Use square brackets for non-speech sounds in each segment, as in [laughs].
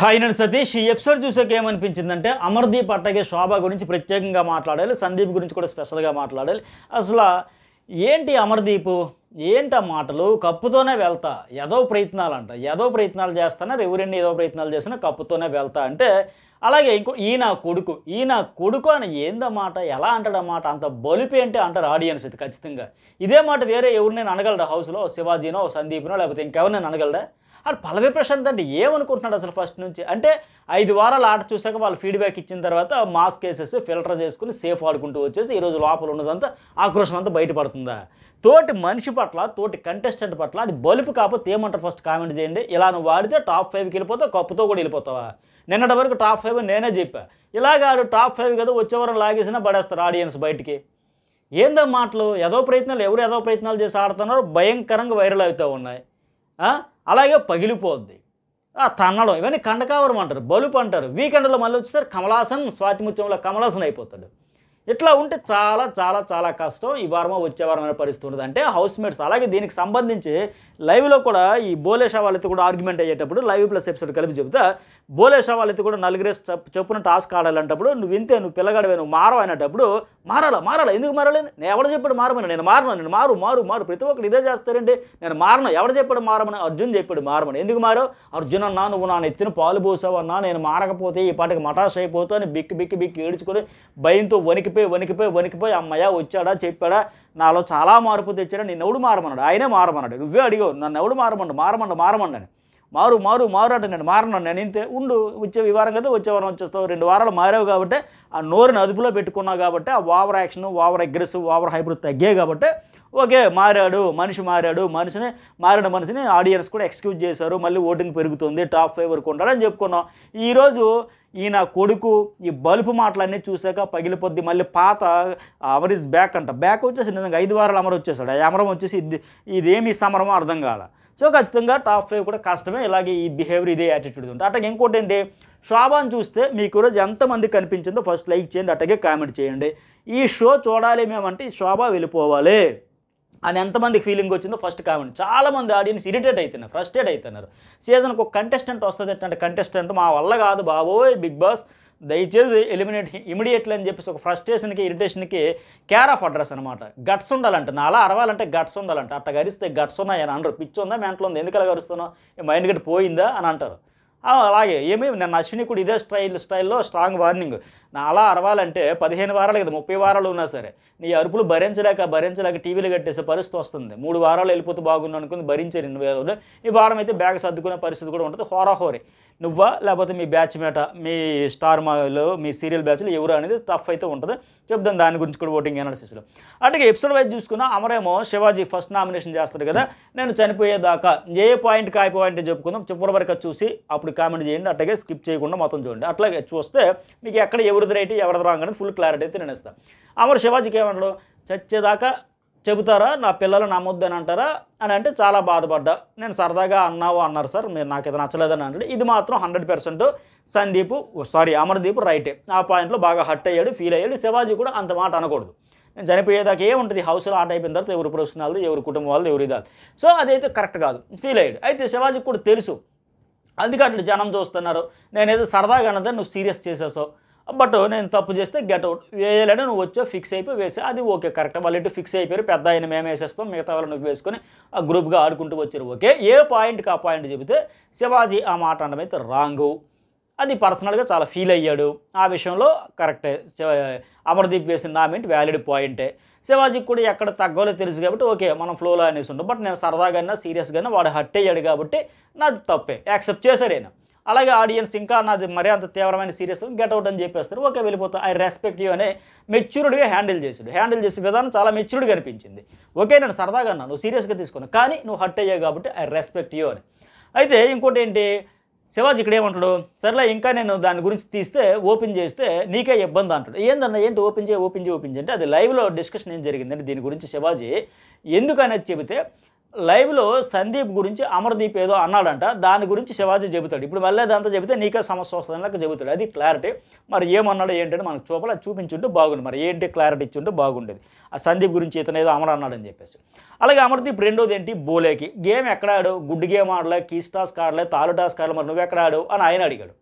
hi నేను సతీష్ ఈ episode చూసాక ఏమనిపించిందంటే అమర్దీప్ అట్టగే శోభ గురించి ప్రత్యేకంగా మాట్లాడాలి సందీప్ గురించి కూడా స్పెషల్గా మాట్లాడాలి అసలు ఏంటి అమర్దీప్ ఆ మాటలు కప్పుతోనే వెళ్తా ఏదో ప్రయత్నాలు అంట ఏదో ప్రయత్నాలు చేస్తున్నారు ఎవరెన్ని ఏదో ప్రయత్నాలు చేసినా కప్పుతోనే వెళ్తా అంటే అలాగే ఇంకో ఈయన కొడుకు ఈయన కొడుకు అని ఏందన్నమాట ఎలా అన్నమాట అంత బలుపు ఏంటి అంటారు ఆడియన్స్ ఇది ఖచ్చితంగా ఇదే మాట వేరే ఎవరు నేను అనగలడా హౌస్లో శివాజీనో సందీప్నో లేకపోతే ఇంకెవరు నేను అనగలడా అది పల్లవి ప్రశాంత్ అంటే ఏమనుకుంటున్నాడు అసలు ఫస్ట్ నుంచి అంటే ఐదు వారాలు ఆట చూశాక వాళ్ళు ఫీడ్బ్యాక్ ఇచ్చిన తర్వాత మాస్క్ వేసేసి ఫిల్టర్ చేసుకుని సేఫ్ ఆడుకుంటూ వచ్చేసి ఈరోజు లోపల ఉన్నదంతా ఆక్రోషం అంతా బయటపడుతుందా తోటి మనిషి పట్ల తోటి కంటెస్టెంట్ పట్ల అది బలుపు కాకపోతే ఏమంటారు ఫస్ట్ కామెంట్ చేయండి ఇలా నువ్వు వాడితే టాప్ ఫైవ్కి వెళ్ళిపోతావు కప్పుతో కూడా వెళ్ళిపోతావా నిన్నటి వరకు టాప్ ఫైవ్ నేనే చెప్పా ఆడు టాప్ ఫైవ్ కదా వచ్చేవారు లాగేసినా పడేస్తారు ఆడియన్స్ బయటికి ఏందో మాటలు ఏదో ప్రయత్నాలు ఎవరు ఏదో ప్రయత్నాలు చేసి ఆడుతున్నారో భయంకరంగా వైరల్ అవుతూ ఉన్నాయి అలాగే పగిలిపోద్ది తన్నడం ఇవన్నీ కండకావరం అంటారు బలుపు అంటారు వీకెండ్లో మళ్ళీ వచ్చేసరి కమలాసన్ స్వాతిముత్యంలో కమలాసన్ అయిపోతాడు ఇట్లా ఉంటే చాలా చాలా చాలా కష్టం ఈ వారమో వచ్చే వారమైన పరిస్థితి ఉంటుంది అంటే హౌస్మేట్స్ అలాగే దీనికి సంబంధించి లైవ్లో కూడా ఈ బోలేషా వాళ్ళతో కూడా ఆర్గ్యుమెంట్ అయ్యేటప్పుడు లైవ్ ప్లస్ ఎపిసోడ్ కలిపి చెబుతా బోలేషా వాళ్ళతో కూడా నలుగురే చెప్పున టాస్క్ ఆడాలంటప్పుడు నువ్వు వింతే నువ్వు పిల్లగాడవే నువ్వు మారవు అనేటప్పుడు మారాలా మారాలా ఎందుకు మారాలి నేను ఎవడ చెప్పాడు మారమని నేను మారను నేను మారు మారు మారు ప్రతి ఒక్కరు ఇదే చేస్తారండి నేను మారను ఎవడ చెప్పాడు మారమని అర్జున్ చెప్పాడు మారమని ఎందుకు మారో అర్జున్ అన్నా నువ్వు నా ఎత్తిన పాలు పోసావన్నా నేను మారకపోతే ఈ పాటకి మటాష్ అయిపోతా అని బిక్కి బిక్కి బిక్కి ఏడ్చుకొని భయంతో వణికిపోయి వణికిపోయి వణికిపోయి అమ్మయ్య వచ్చాడా చెప్పాడా నాలో చాలా మార్పు తెచ్చాడు నేను ఎవడు మారమన్నాడు ఆయనే మారమన్నాడు నువ్వే అడిగో నన్ను ఎవడు మారమండు మారమండు మారమండని మారు మారు మారు అంటే నేను మారను నేను ఇంతే ఉండు వచ్చే ఈ కదా వచ్చే వారం వచ్చేస్తావు రెండు వారాలు మారావు కాబట్టి ఆ నోరుని అదుపులో పెట్టుకున్నావు కాబట్టి ఆ over action over aggressive over hybrid తగ్గాయి కాబట్టి ఓకే మారాడు మనిషి మారాడు మనిషిని మారిన మనిషిని ఆడియన్స్ కూడా ఎక్స్క్యూజ్ చేశారు మళ్ళీ ఓటింగ్ పెరుగుతుంది టాప్ ఫైవ్ వరకు ఉంటాడని చెప్పుకున్నాం ఈరోజు ఈయన కొడుకు ఈ బల్బు మాటలన్నీ చూశాక పగిలిపోద్ది మళ్ళీ పాత అమర్ ఇస్ బ్యాక్ అంట బ్యాక్ వచ్చేసి నిజంగా ఐదు వారాలు అమరం వచ్చేసాడు అమరం వచ్చేసి ఇది ఇదేమి సమరమో అర్థం కాల సో ఖచ్చితంగా టాప్ ఫైవ్ కూడా కష్టమే ఇలాగే ఈ బిహేవియర్ ఇదే యాటిట్యూడ్ ఉంటుంది అట్లాగే ఇంకోటి ఏంటి శోభాన్ చూస్తే మీకు ఈరోజు ఎంతమంది కనిపించిందో ఫస్ట్ లైక్ చేయండి అట్లాగే కామెంట్ చేయండి ఈ షో చూడాలి మేమంటే ఈ శోభ వెళ్ళిపోవాలి అని ఎంతమందికి ఫీలింగ్ వచ్చిందో ఫస్ట్ కామెంట్ చాలామంది ఆడియన్స్ ఇరిటేట్ అవుతున్నారు ఫ్రస్ట్రేట్ అవుతున్నారు సీజన్కి ఒక కంటెస్టెంట్ వస్తుంది ఏంటంటే కంటెస్టెంట్ మా వల్ల కాదు బాబోయ్ బిగ్ బాస్ దయచేసి ఎలిమినేట్ ఇమీడియట్లీ అని చెప్పేసి ఒక ఫ్రస్ట్రేషన్కి ఇరిటేషన్కి కేర్ ఆఫ్ అడ్రస్ అనమాట గట్స్ ఉండాలంటే నా అలా అరవాలంటే గట్స్ ఉండాలంటే అట్ట గరిస్తే గట్స్ ఉన్నాయి అని అంటారు పిచ్చి ఉందా మెంట్లో ఉంది ఎందుకలా అలా గరుస్తున్నావు మైండ్ గట్టి పోయిందా అని అంటారు అలాగే ఏమి నేను అశ్విని కూడా ఇదే స్టైల్ స్టైల్లో స్ట్రాంగ్ వార్నింగ్ నా అలా అరవాలంటే పదిహేను వారాలు కదా ముప్పై వారాలు ఉన్నా సరే నీ అరుపులు భరించలేక భరించలేక టీవీలు కట్టేసే పరిస్థితి వస్తుంది మూడు వారాలు వెళ్ళిపోతే బాగుంది అనుకుని భరించే రెండు వేల ఈ వారం అయితే బ్యాగ్ సర్దుకునే పరిస్థితి కూడా ఉంటుంది హోరాహోరీ నువ్వా లేకపోతే మీ బ్యాచ్ మేట మీ స్టార్ మాలో మీ సీరియల్ బ్యాచ్లో ఎవరు అనేది టఫ్ అయితే ఉంటుంది చెప్దాం దాని గురించి కూడా ఓటింగ్ అనాలిసిస్లో అటుగా ఎపిసోడ్ వైజ్ చూసుకున్నా అమరేమో శివాజీ ఫస్ట్ నామినేషన్ చేస్తారు కదా నేను చనిపోయేదాకా ఏ పాయింట్ కాయ పాయింట్ చెప్పుకుందాం చివరి వరకు చూసి అప్పుడు కామెంట్ చేయండి అట్లాగే స్కిప్ చేయకుండా మొత్తం చూడండి అట్లాగే చూస్తే మీకు ఎక్కడ ఎవరు ఎవరిది రైట్ ఎవరిది రాంగ్ అనేది ఫుల్ క్లారిటీ అయితే నేను ఇస్తాను అమర్ శివాజీకి ఏమంటారు చచ్చేదాకా చెబుతారా నా పిల్లలు నమ్మొద్దు అని అంటారా అని అంటే చాలా బాధపడ్డా నేను సరదాగా అన్నావు అన్నారు సార్ మీరు నాకు ఇది నచ్చలేదని అంటే ఇది మాత్రం hundred percent Sandeep sorry Amardeep రైటే ఆ పాయింట్లో బాగా హట్ అయ్యాడు ఫీల్ అయ్యాడు శివాజీ కూడా అంత మాట అనకూడదు నేను చనిపోయేదాకా ఏముంటుంది హౌస్లో ఆట అయిపోయిన తర్వాత ఎవరు ప్రొఫెషనల్ ఎవరు కుటుంబం వాళ్ళు ఎవరు ఇదాలు సో అదైతే కరెక్ట్ కాదు ఫీల్ అయ్యాడు అయితే శివాజీకి కూడా తెలుసు అందుకే అట్లా జనం చూస్తున్నారు నేనేదో సరదాగా అన్నదాన్ని నువ్వు సీరియస్ చేసేసావు బట్ నేను తప్పు చేస్తే గెట్ అవుట్ వేయాలంటే నువ్వు వచ్చా ఫిక్స్ అయిపోయి వేసే అది ఓకే కరెక్ట్ వాళ్ళు ఇటు ఫిక్స్ అయిపోయారు పెద్ద ఆయన మేము వేసేస్తాం మిగతా వాళ్ళు నువ్వు వేసుకొని ఆ గ్రూప్గా ఆడుకుంటూ వచ్చారు ఓకే ఏ పాయింట్కి ఆ పాయింట్ చెబితే శివాజీ ఆ మాట అనడం అయితే రాంగు అది పర్సనల్గా చాలా ఫీల్ అయ్యాడు ఆ విషయంలో కరెక్టే అమర్దీప్ వేసిన నామినేట్ వ్యాలిడ్ పాయింటే శివాజీకి కూడా ఎక్కడ తగ్గోలో తెలుసు కాబట్టి ఓకే మనం ఫ్లోలో అనేసి ఉంటాం బట్ నేను సరదాగా సీరియస్గా వాడు హట్ అయ్యాడు కాబట్టి నాది తప్పే యాక్సెప్ట్ నేను అలాగే ఆడియన్స్ ఇంకా నాది మరీ అంత తీవ్రమైన సీరియస్ గెట్అవుట్ అని చెప్పేస్తారు ఓకే వెళ్ళిపోతా ఐ రెస్పెక్ట్ యూ అనే మెచ్యూర్డ్గా హ్యాండిల్ చేసాడు హ్యాండిల్ చేసే విధానం చాలా మెచ్యూర్డ్గా అనిపించింది ఓకే నేను సరదాగా అన్నా నువ్వు సీరియస్గా తీసుకున్నావు కానీ నువ్వు హర్ట్ అయ్యావు కాబట్టి ఐ రెస్పెక్ట్ యూ అని అయితే ఇంకోటి ఏంటి శివాజీ ఇక్కడ ఏమంటాడు సర్లే ఇంకా నేను దాని గురించి తీస్తే ఓపెన్ చేస్తే నీకే ఇబ్బంది అంటాడు ఏందన్నా ఏంటి ఓపెన్ చేయి ఓపెన్ చేయి ఓపెన్ చేయి అంటే అది లైవ్లో డిస్కషన్ ఏం జరిగిందంటే దీని గురించి శివాజీ అనేది చెబితే లైవ్లో సందీప్ గురించి అమర్దీప్ ఏదో అన్నాడంట దాని గురించి శివాజీ చెబుతాడు ఇప్పుడు మళ్ళీ దాంతో చెబితే నీకే సమస్య వస్తుందని లెక్క చెబుతాడు అది క్లారిటీ మరి ఏమన్నాడు ఏంటంటే మనకు చూపల చూపించుంటే బాగుండు మరి ఏంటి క్లారిటీ ఇచ్చుంటే బాగుండేది ఆ సందీప్ గురించి ఇతను ఏదో అమర్ అన్నాడని చెప్పేసి అలాగే అమర్దీప్ రెండోది ఏంటి బోలేకి గేమ్ ఎక్కడ ఆడు గుడ్ గేమ్ ఆడలే కీస్ టాస్క్ ఆడలే తాలు టాస్క్ ఆడలే మరి నువ్వు ఎక్కడ ఆడు అని ఆయన అడిగాడు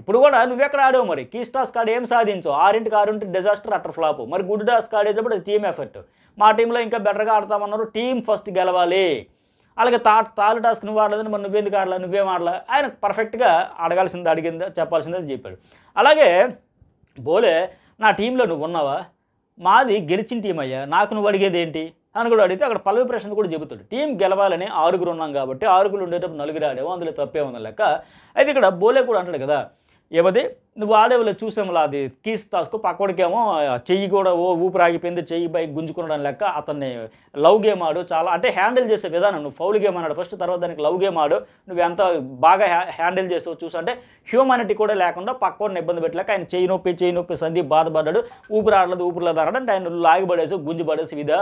ఇప్పుడు కూడా నువ్వెక్కడ ఆడావు మరి కీస్టాస్ కాడ ఏం సాధించవు ఆరింటికి ఆరింటి డిజాస్టర్ అట్టర్ ఫ్లాప్ మరి గుడ్ డాస్ కార్డ్ అయితే టీం ఎఫెక్ట్ మా టీంలో ఇంకా బెటర్గా ఆడతామన్నారు టీం ఫస్ట్ గెలవాలి అలాగే తా తాలు టాస్క్ నువ్వు ఆడలేదు మరి నువ్వేందుకు ఆడలా నువ్వేం ఆడలే ఆయన పర్ఫెక్ట్గా అడగాల్సింది అడిగిందా చెప్పాల్సిందని చెప్పాడు అలాగే బోలే నా టీంలో నువ్వు ఉన్నావా మాది గెలిచిన టీం అయ్యా నాకు నువ్వు అడిగేది ఏంటి అని కూడా అడిగితే అక్కడ పలువు ప్రశ్న కూడా చెబుతాడు టీం గెలవాలని ఆరుగురు ఉన్నాం కాబట్టి ఆరుగురు ఉండేటప్పుడు నలుగురు ఆడేవో అందులో తప్పే ఉంది లెక్క అయితే ఇక్కడ బోలే కూడా అంటాడు కదా એ બધે నువ్వు ఆడేవాళ్ళు చూసాములా అది కీస్ టాస్క్ పక్కోడికేమో చెయ్యి కూడా ఓ ఊపిరి ఆగిపోయింది చెయ్యి బైక్ గుంజుకునడం లెక్క అతన్ని లవ్ గేమ్ ఆడు చాలా అంటే హ్యాండిల్ చేసే విధానం నువ్వు ఫౌల్ గేమ్ అన్నాడు ఫస్ట్ తర్వాత దానికి లవ్ గేమ్ ఆడు నువ్వు ఎంత బాగా హ్యాండిల్ చేసావు చూసా అంటే హ్యూమానిటీ కూడా లేకుండా పక్కోడిని ఇబ్బంది పెట్టలేక ఆయన చెయ్యి నొప్పి చెయ్యి నొప్పి సంధి బాధపడ్డాడు ఊపిరి ఆడలేదు ఊపిరి లేదు అంటే ఆయన లాగిపడేసి గుంజు పడేసి విధ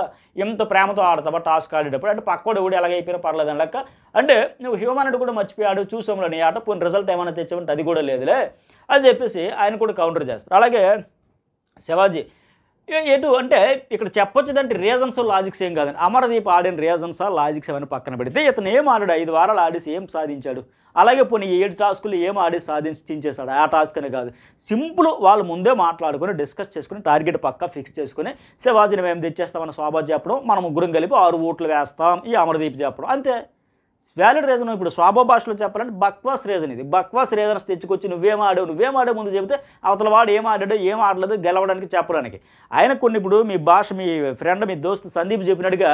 ఎంత ప్రేమతో ఆడతావా టాస్క్ ఆడేటప్పుడు అంటే పక్కోడు కూడా ఎలాగైపోయినా పర్లేదు అని లెక్క అంటే నువ్వు హ్యూమానిటీ కూడా మర్చిపోయాడు చూసాములో నీ ఆట పోనీ రిజల్ట్ ఏమైనా తెచ్చావంటే అది కూడా లేదులే అని చెప్పేసి ఆయన కూడా కౌంటర్ చేస్తారు అలాగే శివాజీ ఎటు అంటే ఇక్కడ చెప్పొచ్చుదంటే రీజన్స్ లాజిక్స్ ఏం కాదండి అమరదీప్ ఆడిన ఆ లాజిక్స్ అవన్నీ పక్కన పెడితే ఇతను ఏం ఆడాడు ఐదు వారాలు ఆడేసి ఏం సాధించాడు అలాగే పోనీ ఏడు టాస్కులు ఏం ఆడి సాధించేశాడు ఆ టాస్క్ అనే కాదు సింపుల్ వాళ్ళు ముందే మాట్లాడుకొని డిస్కస్ చేసుకుని టార్గెట్ పక్కా ఫిక్స్ చేసుకుని శివాజీని మేము తెచ్చేస్తామని శోభా చెప్పడం మనం ముగ్గురం కలిపి ఆరు ఓట్లు వేస్తాం ఈ అమరదీప్ చెప్పడం అంతే వ్యాలిడ్ రీజన్ ఇప్పుడు స్వాభావ భాషలో చెప్పాలంటే బక్వాస్ రీజన్ ఇది బక్వాస్ రీజన్స్ తెచ్చుకొచ్చి నువ్వేం ఆడావు నువ్వేం ఆడే ముందు చెబితే అవతల వాడు ఏం ఆడాడో ఏం ఆడలేదు గెలవడానికి చెప్పడానికి ఆయన కొన్ని ఇప్పుడు మీ భాష మీ ఫ్రెండ్ మీ దోస్తు సందీప్ చెప్పినట్టుగా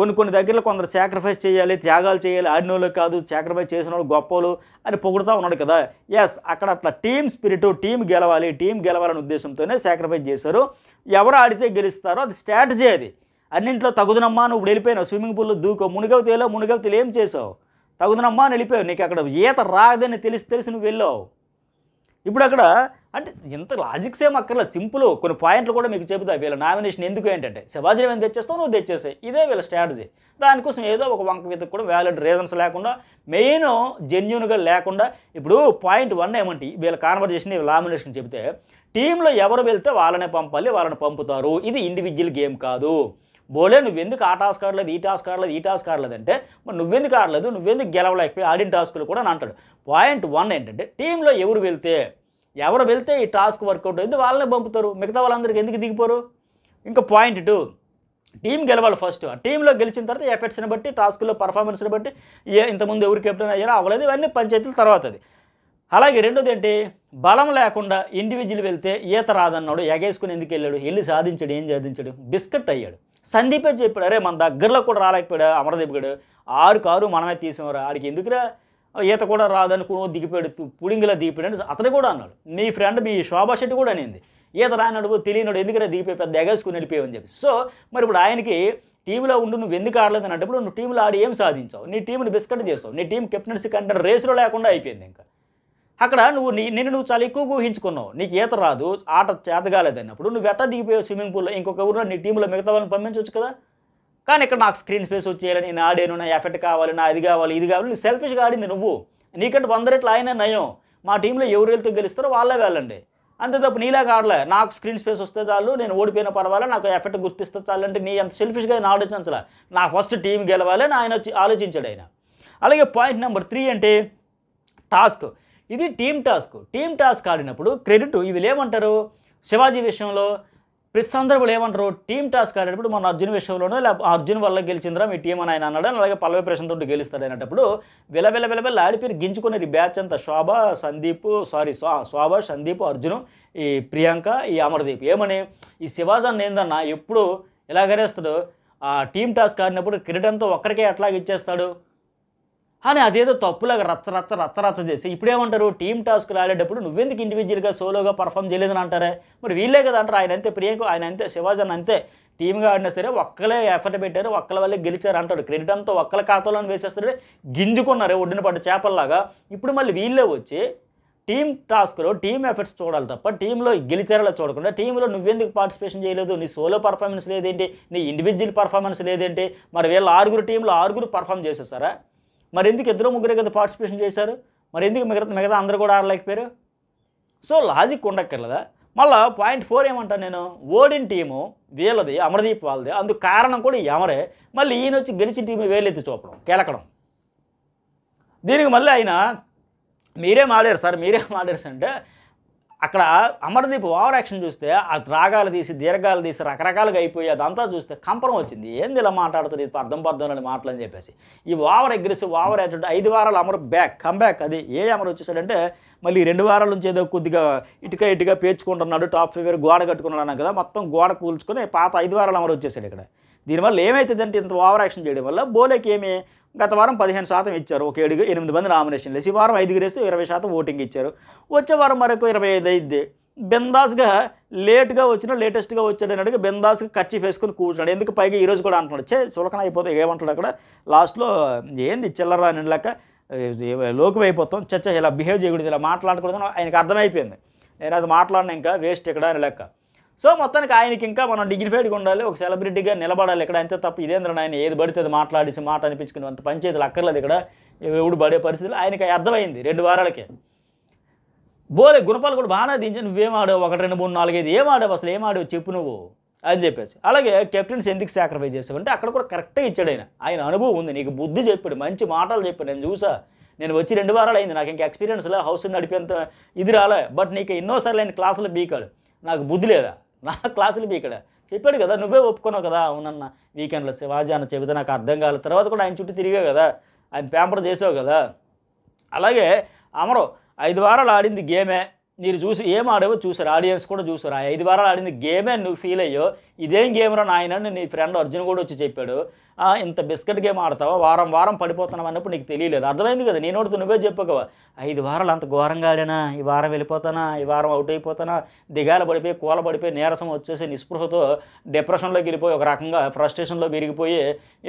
కొన్ని కొన్ని దగ్గరలో కొందరు సాక్రిఫైస్ చేయాలి త్యాగాలు చేయాలి ఆడిన వాళ్ళు కాదు సాక్రిఫైస్ చేసిన వాళ్ళు గొప్పలు అని పొగుడుతూ ఉన్నాడు కదా ఎస్ అక్కడ అట్లా టీమ్ స్పిరిట్ టీం గెలవాలి టీం గెలవాలనే ఉద్దేశంతోనే సాక్రిఫైస్ చేశారు ఎవరు ఆడితే గెలుస్తారో అది స్ట్రాటజీ అది అన్నింట్లో తగుదనమ్మా నువ్వు వెళ్ళిపోయినావు స్విమ్మింగ్ పూల్లో దూకో మునిగవు తేలో మునిగవు ఏం చేసావు తగుదనమ్మా అని వెళ్ళిపోయావు నీకు అక్కడ ఈత రాదని తెలిసి తెలిసి నువ్వు వెళ్ళావు ఇప్పుడు అక్కడ అంటే ఇంత లాజిక్స్ ఏం అక్కర్లేదు సింపుల్ కొన్ని పాయింట్లు కూడా మీకు చెబుతా వీళ్ళ నామినేషన్ ఎందుకు ఏంటంటే శివాజీ ఏం తెచ్చేస్తావు నువ్వు తెచ్చేసాయి ఇదే వీళ్ళ స్ట్రాటజీ దానికోసం ఏదో ఒక వంక మీద కూడా వ్యాలిడ్ రీజన్స్ లేకుండా మెయిన్ జెన్యున్గా లేకుండా ఇప్పుడు పాయింట్ వన్ ఏమంటే వీళ్ళ కాన్వర్జేషన్ వీళ్ళ నామినేషన్ చెబితే టీంలో ఎవరు వెళ్తే వాళ్ళనే పంపాలి వాళ్ళని పంపుతారు ఇది ఇండివిజువల్ గేమ్ కాదు బోలే నువ్వెందుకు ఆ టాస్క్ ఆడలేదు ఈ టాస్క్ ఆడలేదు ఈ టాస్క్ ఆడలేదు అంటే మరి నువ్వెందుకు ఆడలేదు నువ్వెందుకు గెలవలేకపోయి ఆడిన టాస్కులు కూడా అంటాడు పాయింట్ వన్ ఏంటంటే టీంలో ఎవరు వెళ్తే ఎవరు వెళ్తే ఈ టాస్క్ వర్కౌట్ అయితే వాళ్ళనే పంపుతారు మిగతా వాళ్ళందరికీ ఎందుకు దిగిపోరు ఇంకా పాయింట్ టూ టీం గెలవాలి ఫస్ట్ ఆ టీంలో గెలిచిన తర్వాత ఎఫెక్ట్స్ని బట్టి టాస్క్లో పర్ఫార్మెన్స్ని బట్టి ఏ ఇంతకుముందు ఎవరు కెప్టెన్ అయ్యారో అవ్వలేదు ఇవన్నీ పంచాయతీల తర్వాత అది అలాగే రెండోది ఏంటి బలం లేకుండా ఇండివిజువల్ వెళ్తే ఈత రాదన్నాడు ఎగేసుకుని ఎందుకు వెళ్ళాడు వెళ్ళి సాధించాడు ఏం సాధించాడు బిస్కెట్ అయ్యాడు సందీపే చెప్పాడు అరే మన దగ్గరలో కూడా రాలేకపోయాడు అమరదీప్ గడు ఆరు కారు మనమే తీసేవారు ఆడికి ఎందుకురా ఈత కూడా కూడా దిగిపోయాడు పుడింగిలో దిగిపోయాడు అతను కూడా అన్నాడు నీ ఫ్రెండ్ మీ శోభా శెట్టి కూడా అనింది ఈత రానడు తెలియనడు ఎందుకురా దిగిపోయి పెద్ద ఎగేసుకుని అని చెప్పి సో మరి ఇప్పుడు ఆయనకి టీంలో ఉండు నువ్వు ఎందుకు ఆడలేదు అని నువ్వు టీంలో ఆడి ఏం సాధించావు నీ టీంని బిస్కట్ చేసావు నీ టీం కెప్టెన్సీ కంటే రేసులో లేకుండా అయిపోయింది ఇంకా అక్కడ నువ్వు నీ నిన్ను నువ్వు చాలా ఎక్కువ ఊహించుకున్నావు నీకు ఈత రాదు ఆట చేతగాలేదన్నప్పుడు నువ్వు ఎట్టా దిగిపోయావు స్విమ్మింగ్ పూల్లో ఇంకొక ఊరిలో నీ టీంలో మిగతా వాళ్ళని పంపించవచ్చు కదా కానీ ఇక్కడ నాకు స్క్రీన్ స్పేస్ వచ్చేయాలి నేను ఆడాను నా ఎఫెక్ట్ కావాలి నా అది కావాలి ఇది కావాలి నువ్వు సెల్ఫిష్గా ఆడింది నువ్వు నీకంటే వంద రెట్లు ఆయన నయం మా టీంలో ఎవరు వెళ్తే గెలుస్తారో వాళ్ళే వెళ్ళండి అంతే తప్ప నీలాగా ఆడలే నాకు స్క్రీన్ స్పేస్ వస్తే చాలు నేను ఓడిపోయిన పర్వాలే నాకు ఎఫెక్ట్ గుర్తిస్తే చాలు అంటే నీ ఎంత సెల్ఫిష్గా నేను ఆలోచించాల నా ఫస్ట్ టీం గెలవాలి ఆయన ఆలోచించాడు ఆయన అలాగే పాయింట్ నెంబర్ త్రీ అంటే టాస్క్ ఇది టీమ్ టాస్క్ టీమ్ టాస్క్ ఆడినప్పుడు క్రెడిట్ వీళ్ళు ఏమంటారు శివాజీ విషయంలో ప్రతి సందర్భంలో ఏమంటారు టీమ్ టాస్క్ ఆడేటప్పుడు మన అర్జున్ విషయంలోనో లేకపోతే అర్జున్ వల్ల గెలిచిందిరా మీ టీం అని ఆయన అన్నాడు అలాగే పల్లవి ప్రశాంత్ గెలుస్తాడు అనేటప్పుడు విల విల విల విల ఈ బ్యాచ్ అంతా శోభ సందీప్ సారీ శోభ సందీప్ అర్జున్ ఈ ప్రియాంక ఈ అమర్దీప్ ఏమని ఈ శివాజన్ ఏందన్నా ఎప్పుడు గరేస్తాడు ఆ టీమ్ టాస్క్ ఆడినప్పుడు క్రెడిట్ అంతా ఒక్కరికే ఎట్లాగ ఇచ్చేస్తాడు అని అదేదో తప్పులాగా రచ్చ రచ్చ రచ్చ రచ్చ చేసి ఇప్పుడేమంటారు టీమ్ టాస్క్ రాలేటప్పుడు నువ్వెందుకు ఇండివిజువల్గా సోలోగా పర్ఫామ్ చేయలేదని అంటారే మరి వీళ్ళే కదా అంటారు ఆయన అంతే ప్రియాంక ఆయన అంతే శివాజన్ అంతే టీమ్గా ఆడినా సరే ఒక్కలే ఎఫర్ట్ పెట్టారు ఒక్కల వల్లే గెలిచారు అంటాడు క్రెడిట్ అంతా ఒక్కల ఖాతాలో వేసేస్తాడు గింజుకున్నారు ఒడ్డిన పడ్డ చేపల్లాగా ఇప్పుడు మళ్ళీ వీళ్ళే వచ్చి టీమ్ టాస్క్లో టీమ్ ఎఫర్ట్స్ చూడాలి తప్ప టీంలో గెలిచారలా చూడకుండా టీంలో నువ్వెందుకు పార్టిసిపేషన్ చేయలేదు నీ సోలో పర్ఫార్మెన్స్ లేదేంటి నీ ఇండివిజువల్ పర్ఫార్మెన్స్ లేదేంటి మరి వీళ్ళ ఆరుగురు టీంలో ఆరుగురు పర్ఫామ్ చేసేస్తారా మరి ఎందుకు ఇద్దరు ముగ్గురే కదా పార్టిసిపేషన్ చేశారు మరి ఎందుకు మిగతా మిగతా అందరూ కూడా ఆడలేకపోయారు సో లాజిక్ ఉండక్కర్లేదా మళ్ళీ పాయింట్ ఫోర్ ఏమంటాను నేను ఓడిన టీము వీళ్ళది అమరదీప్ వాళ్ళది అందుకు కారణం కూడా ఎవరే మళ్ళీ ఈయన వచ్చి గెలిచిన టీము వేలెత్తి చూపడం కేలకడం దీనికి మళ్ళీ ఆయన మీరేం ఆడారు సార్ మీరేం ఆడారు అంటే అక్కడ అమర్దీప్ ఓవర్ యాక్షన్ చూస్తే ఆ రాగాలు తీసి దీర్ఘాలు తీసి రకరకాలుగా అయిపోయి అదంతా చూస్తే కంపరం వచ్చింది ఏంది ఇలా మాట్లాడుతుంది ఇది అర్థం పర్థం మాటలు అని చెప్పేసి ఈ ఓవర్ అగ్రెసివ్ ఓవర్ యాటిట్యూడ్ ఐదు వారాలు అమర్ బ్యాక్ కంబ్యాక్ అది ఏ అమర్ వచ్చేసాడంటే మళ్ళీ రెండు వారాల నుంచి ఏదో కొద్దిగా ఇటుక ఇటుక పేర్చుకుంటున్నాడు టాప్ ఫేవర్ గోడ కట్టుకున్నాడు కదా మొత్తం గోడ కూల్చుకొని పాత ఐదు వారాలు అమర్ వచ్చేసాడు ఇక్కడ దీనివల్ల ఏమైతుందంటే ఇంత ఓవర్ యాక్షన్ చేయడం వల్ల బోలేకి ఏమి గత వారం పదిహేను శాతం ఇచ్చారు ఒక ఏడుగు ఎనిమిది మంది నామినేషన్లు వేసి ఈ వారం ఐదుగురు వేసి ఇరవై శాతం ఓటింగ్ ఇచ్చారు వచ్చే వారం మరొక ఇరవై ఐదు అయింది బిందాస్గా లేట్గా వచ్చిన లేటెస్ట్గా వచ్చాడు అన్నట్టుగా బిందాస్గా ఖర్చు వేసుకుని కూర్చున్నాడు ఎందుకు పైగా ఈరోజు కూడా అంటున్నాడు చే చులకన అయిపోతే ఏమంటాడు అక్కడ లాస్ట్లో ఏంది చిల్లరా లెక్క లోకి అయిపోతాం చచ్చ ఇలా బిహేవ్ చేయకూడదు ఇలా మాట్లాడకూడదు ఆయనకు అర్థమైపోయింది నేను అది మాట్లాడిన ఇంకా వేస్ట్ ఇక్కడ అని లెక్క సో మొత్తానికి ఆయనకి ఇంకా మనం డిగ్నిఫైడ్గా ఉండాలి ఒక సెలబ్రిటీగా నిలబడాలి ఇక్కడ అంతే తప్ప ఇదేంద్ర ఆయన ఏది పడితే అది మాట్లాడేసి మాట అనిపించుకుని అంత పంచాయతీలు అక్కర్లేదు ఇక్కడ ఎవడు పడే పరిస్థితులు ఆయనకి అర్థమైంది రెండు వారాలకే బోలే గుణపాలు కూడా బాగానే దించి నువ్వేం ఆడావు ఒకటి రెండు మూడు నాలుగైదు ఏం ఆడావు అసలు ఏం ఆడావు చెప్పు నువ్వు అని చెప్పేసి అలాగే కెప్టెన్స్ ఎందుకు సాక్రిఫైస్ చేస్తావు అంటే అక్కడ కూడా కరెక్ట్గా ఇచ్చాడు ఆయన ఆయన అనుభవం ఉంది నీకు బుద్ధి చెప్పాడు మంచి మాటలు చెప్పాడు నేను చూసా నేను వచ్చి రెండు వారాలు అయింది నాకు ఇంకా ఎక్స్పీరియన్స్ లే హౌస్ నడిపేంత ఇది రాలే బట్ నీకు ఎన్నోసార్లు ఆయన క్లాసులు బీకాడు నాకు బుద్ధి లేదా నా క్లాసులు మీ ఇక్కడ చెప్పాడు కదా నువ్వే ఒప్పుకున్నావు కదా అవునన్న వీకెండ్లో శివాజీ అన్న చెబితే నాకు అర్థం కాలేదు తర్వాత కూడా ఆయన చుట్టూ తిరిగావు కదా ఆయన పేపర్ చేసావు కదా అలాగే అమరు ఐదు వారాలు ఆడింది గేమే మీరు చూసి ఏం ఆడావో చూసారు ఆడియన్స్ కూడా చూసారు ఆ ఐదు వారాలు ఆడింది గేమే నువ్వు ఫీల్ అయ్యో ఇదేం గేమ్రా నాయన నీ ఫ్రెండ్ అర్జున్ కూడా వచ్చి చెప్పాడు ఇంత బిస్కెట్ గేమ్ ఆడతావా వారం వారం పడిపోతున్నావు అన్నప్పుడు నీకు తెలియలేదు అర్థమైంది కదా నేను ఒకటి నువ్వే చెప్పుకోవా ఐదు వారాలు అంత ఘోరంగా ఆడినా ఈ వారం వెళ్ళిపోతానా ఈ వారం అవుట్ అయిపోతానా దిగాల పడిపోయి కూల పడిపోయి నీరసం వచ్చేసి నిస్పృహతో డిప్రెషన్లోకి వెళ్ళిపోయి ఒక రకంగా ఫ్రస్ట్రేషన్లో విరిగిపోయి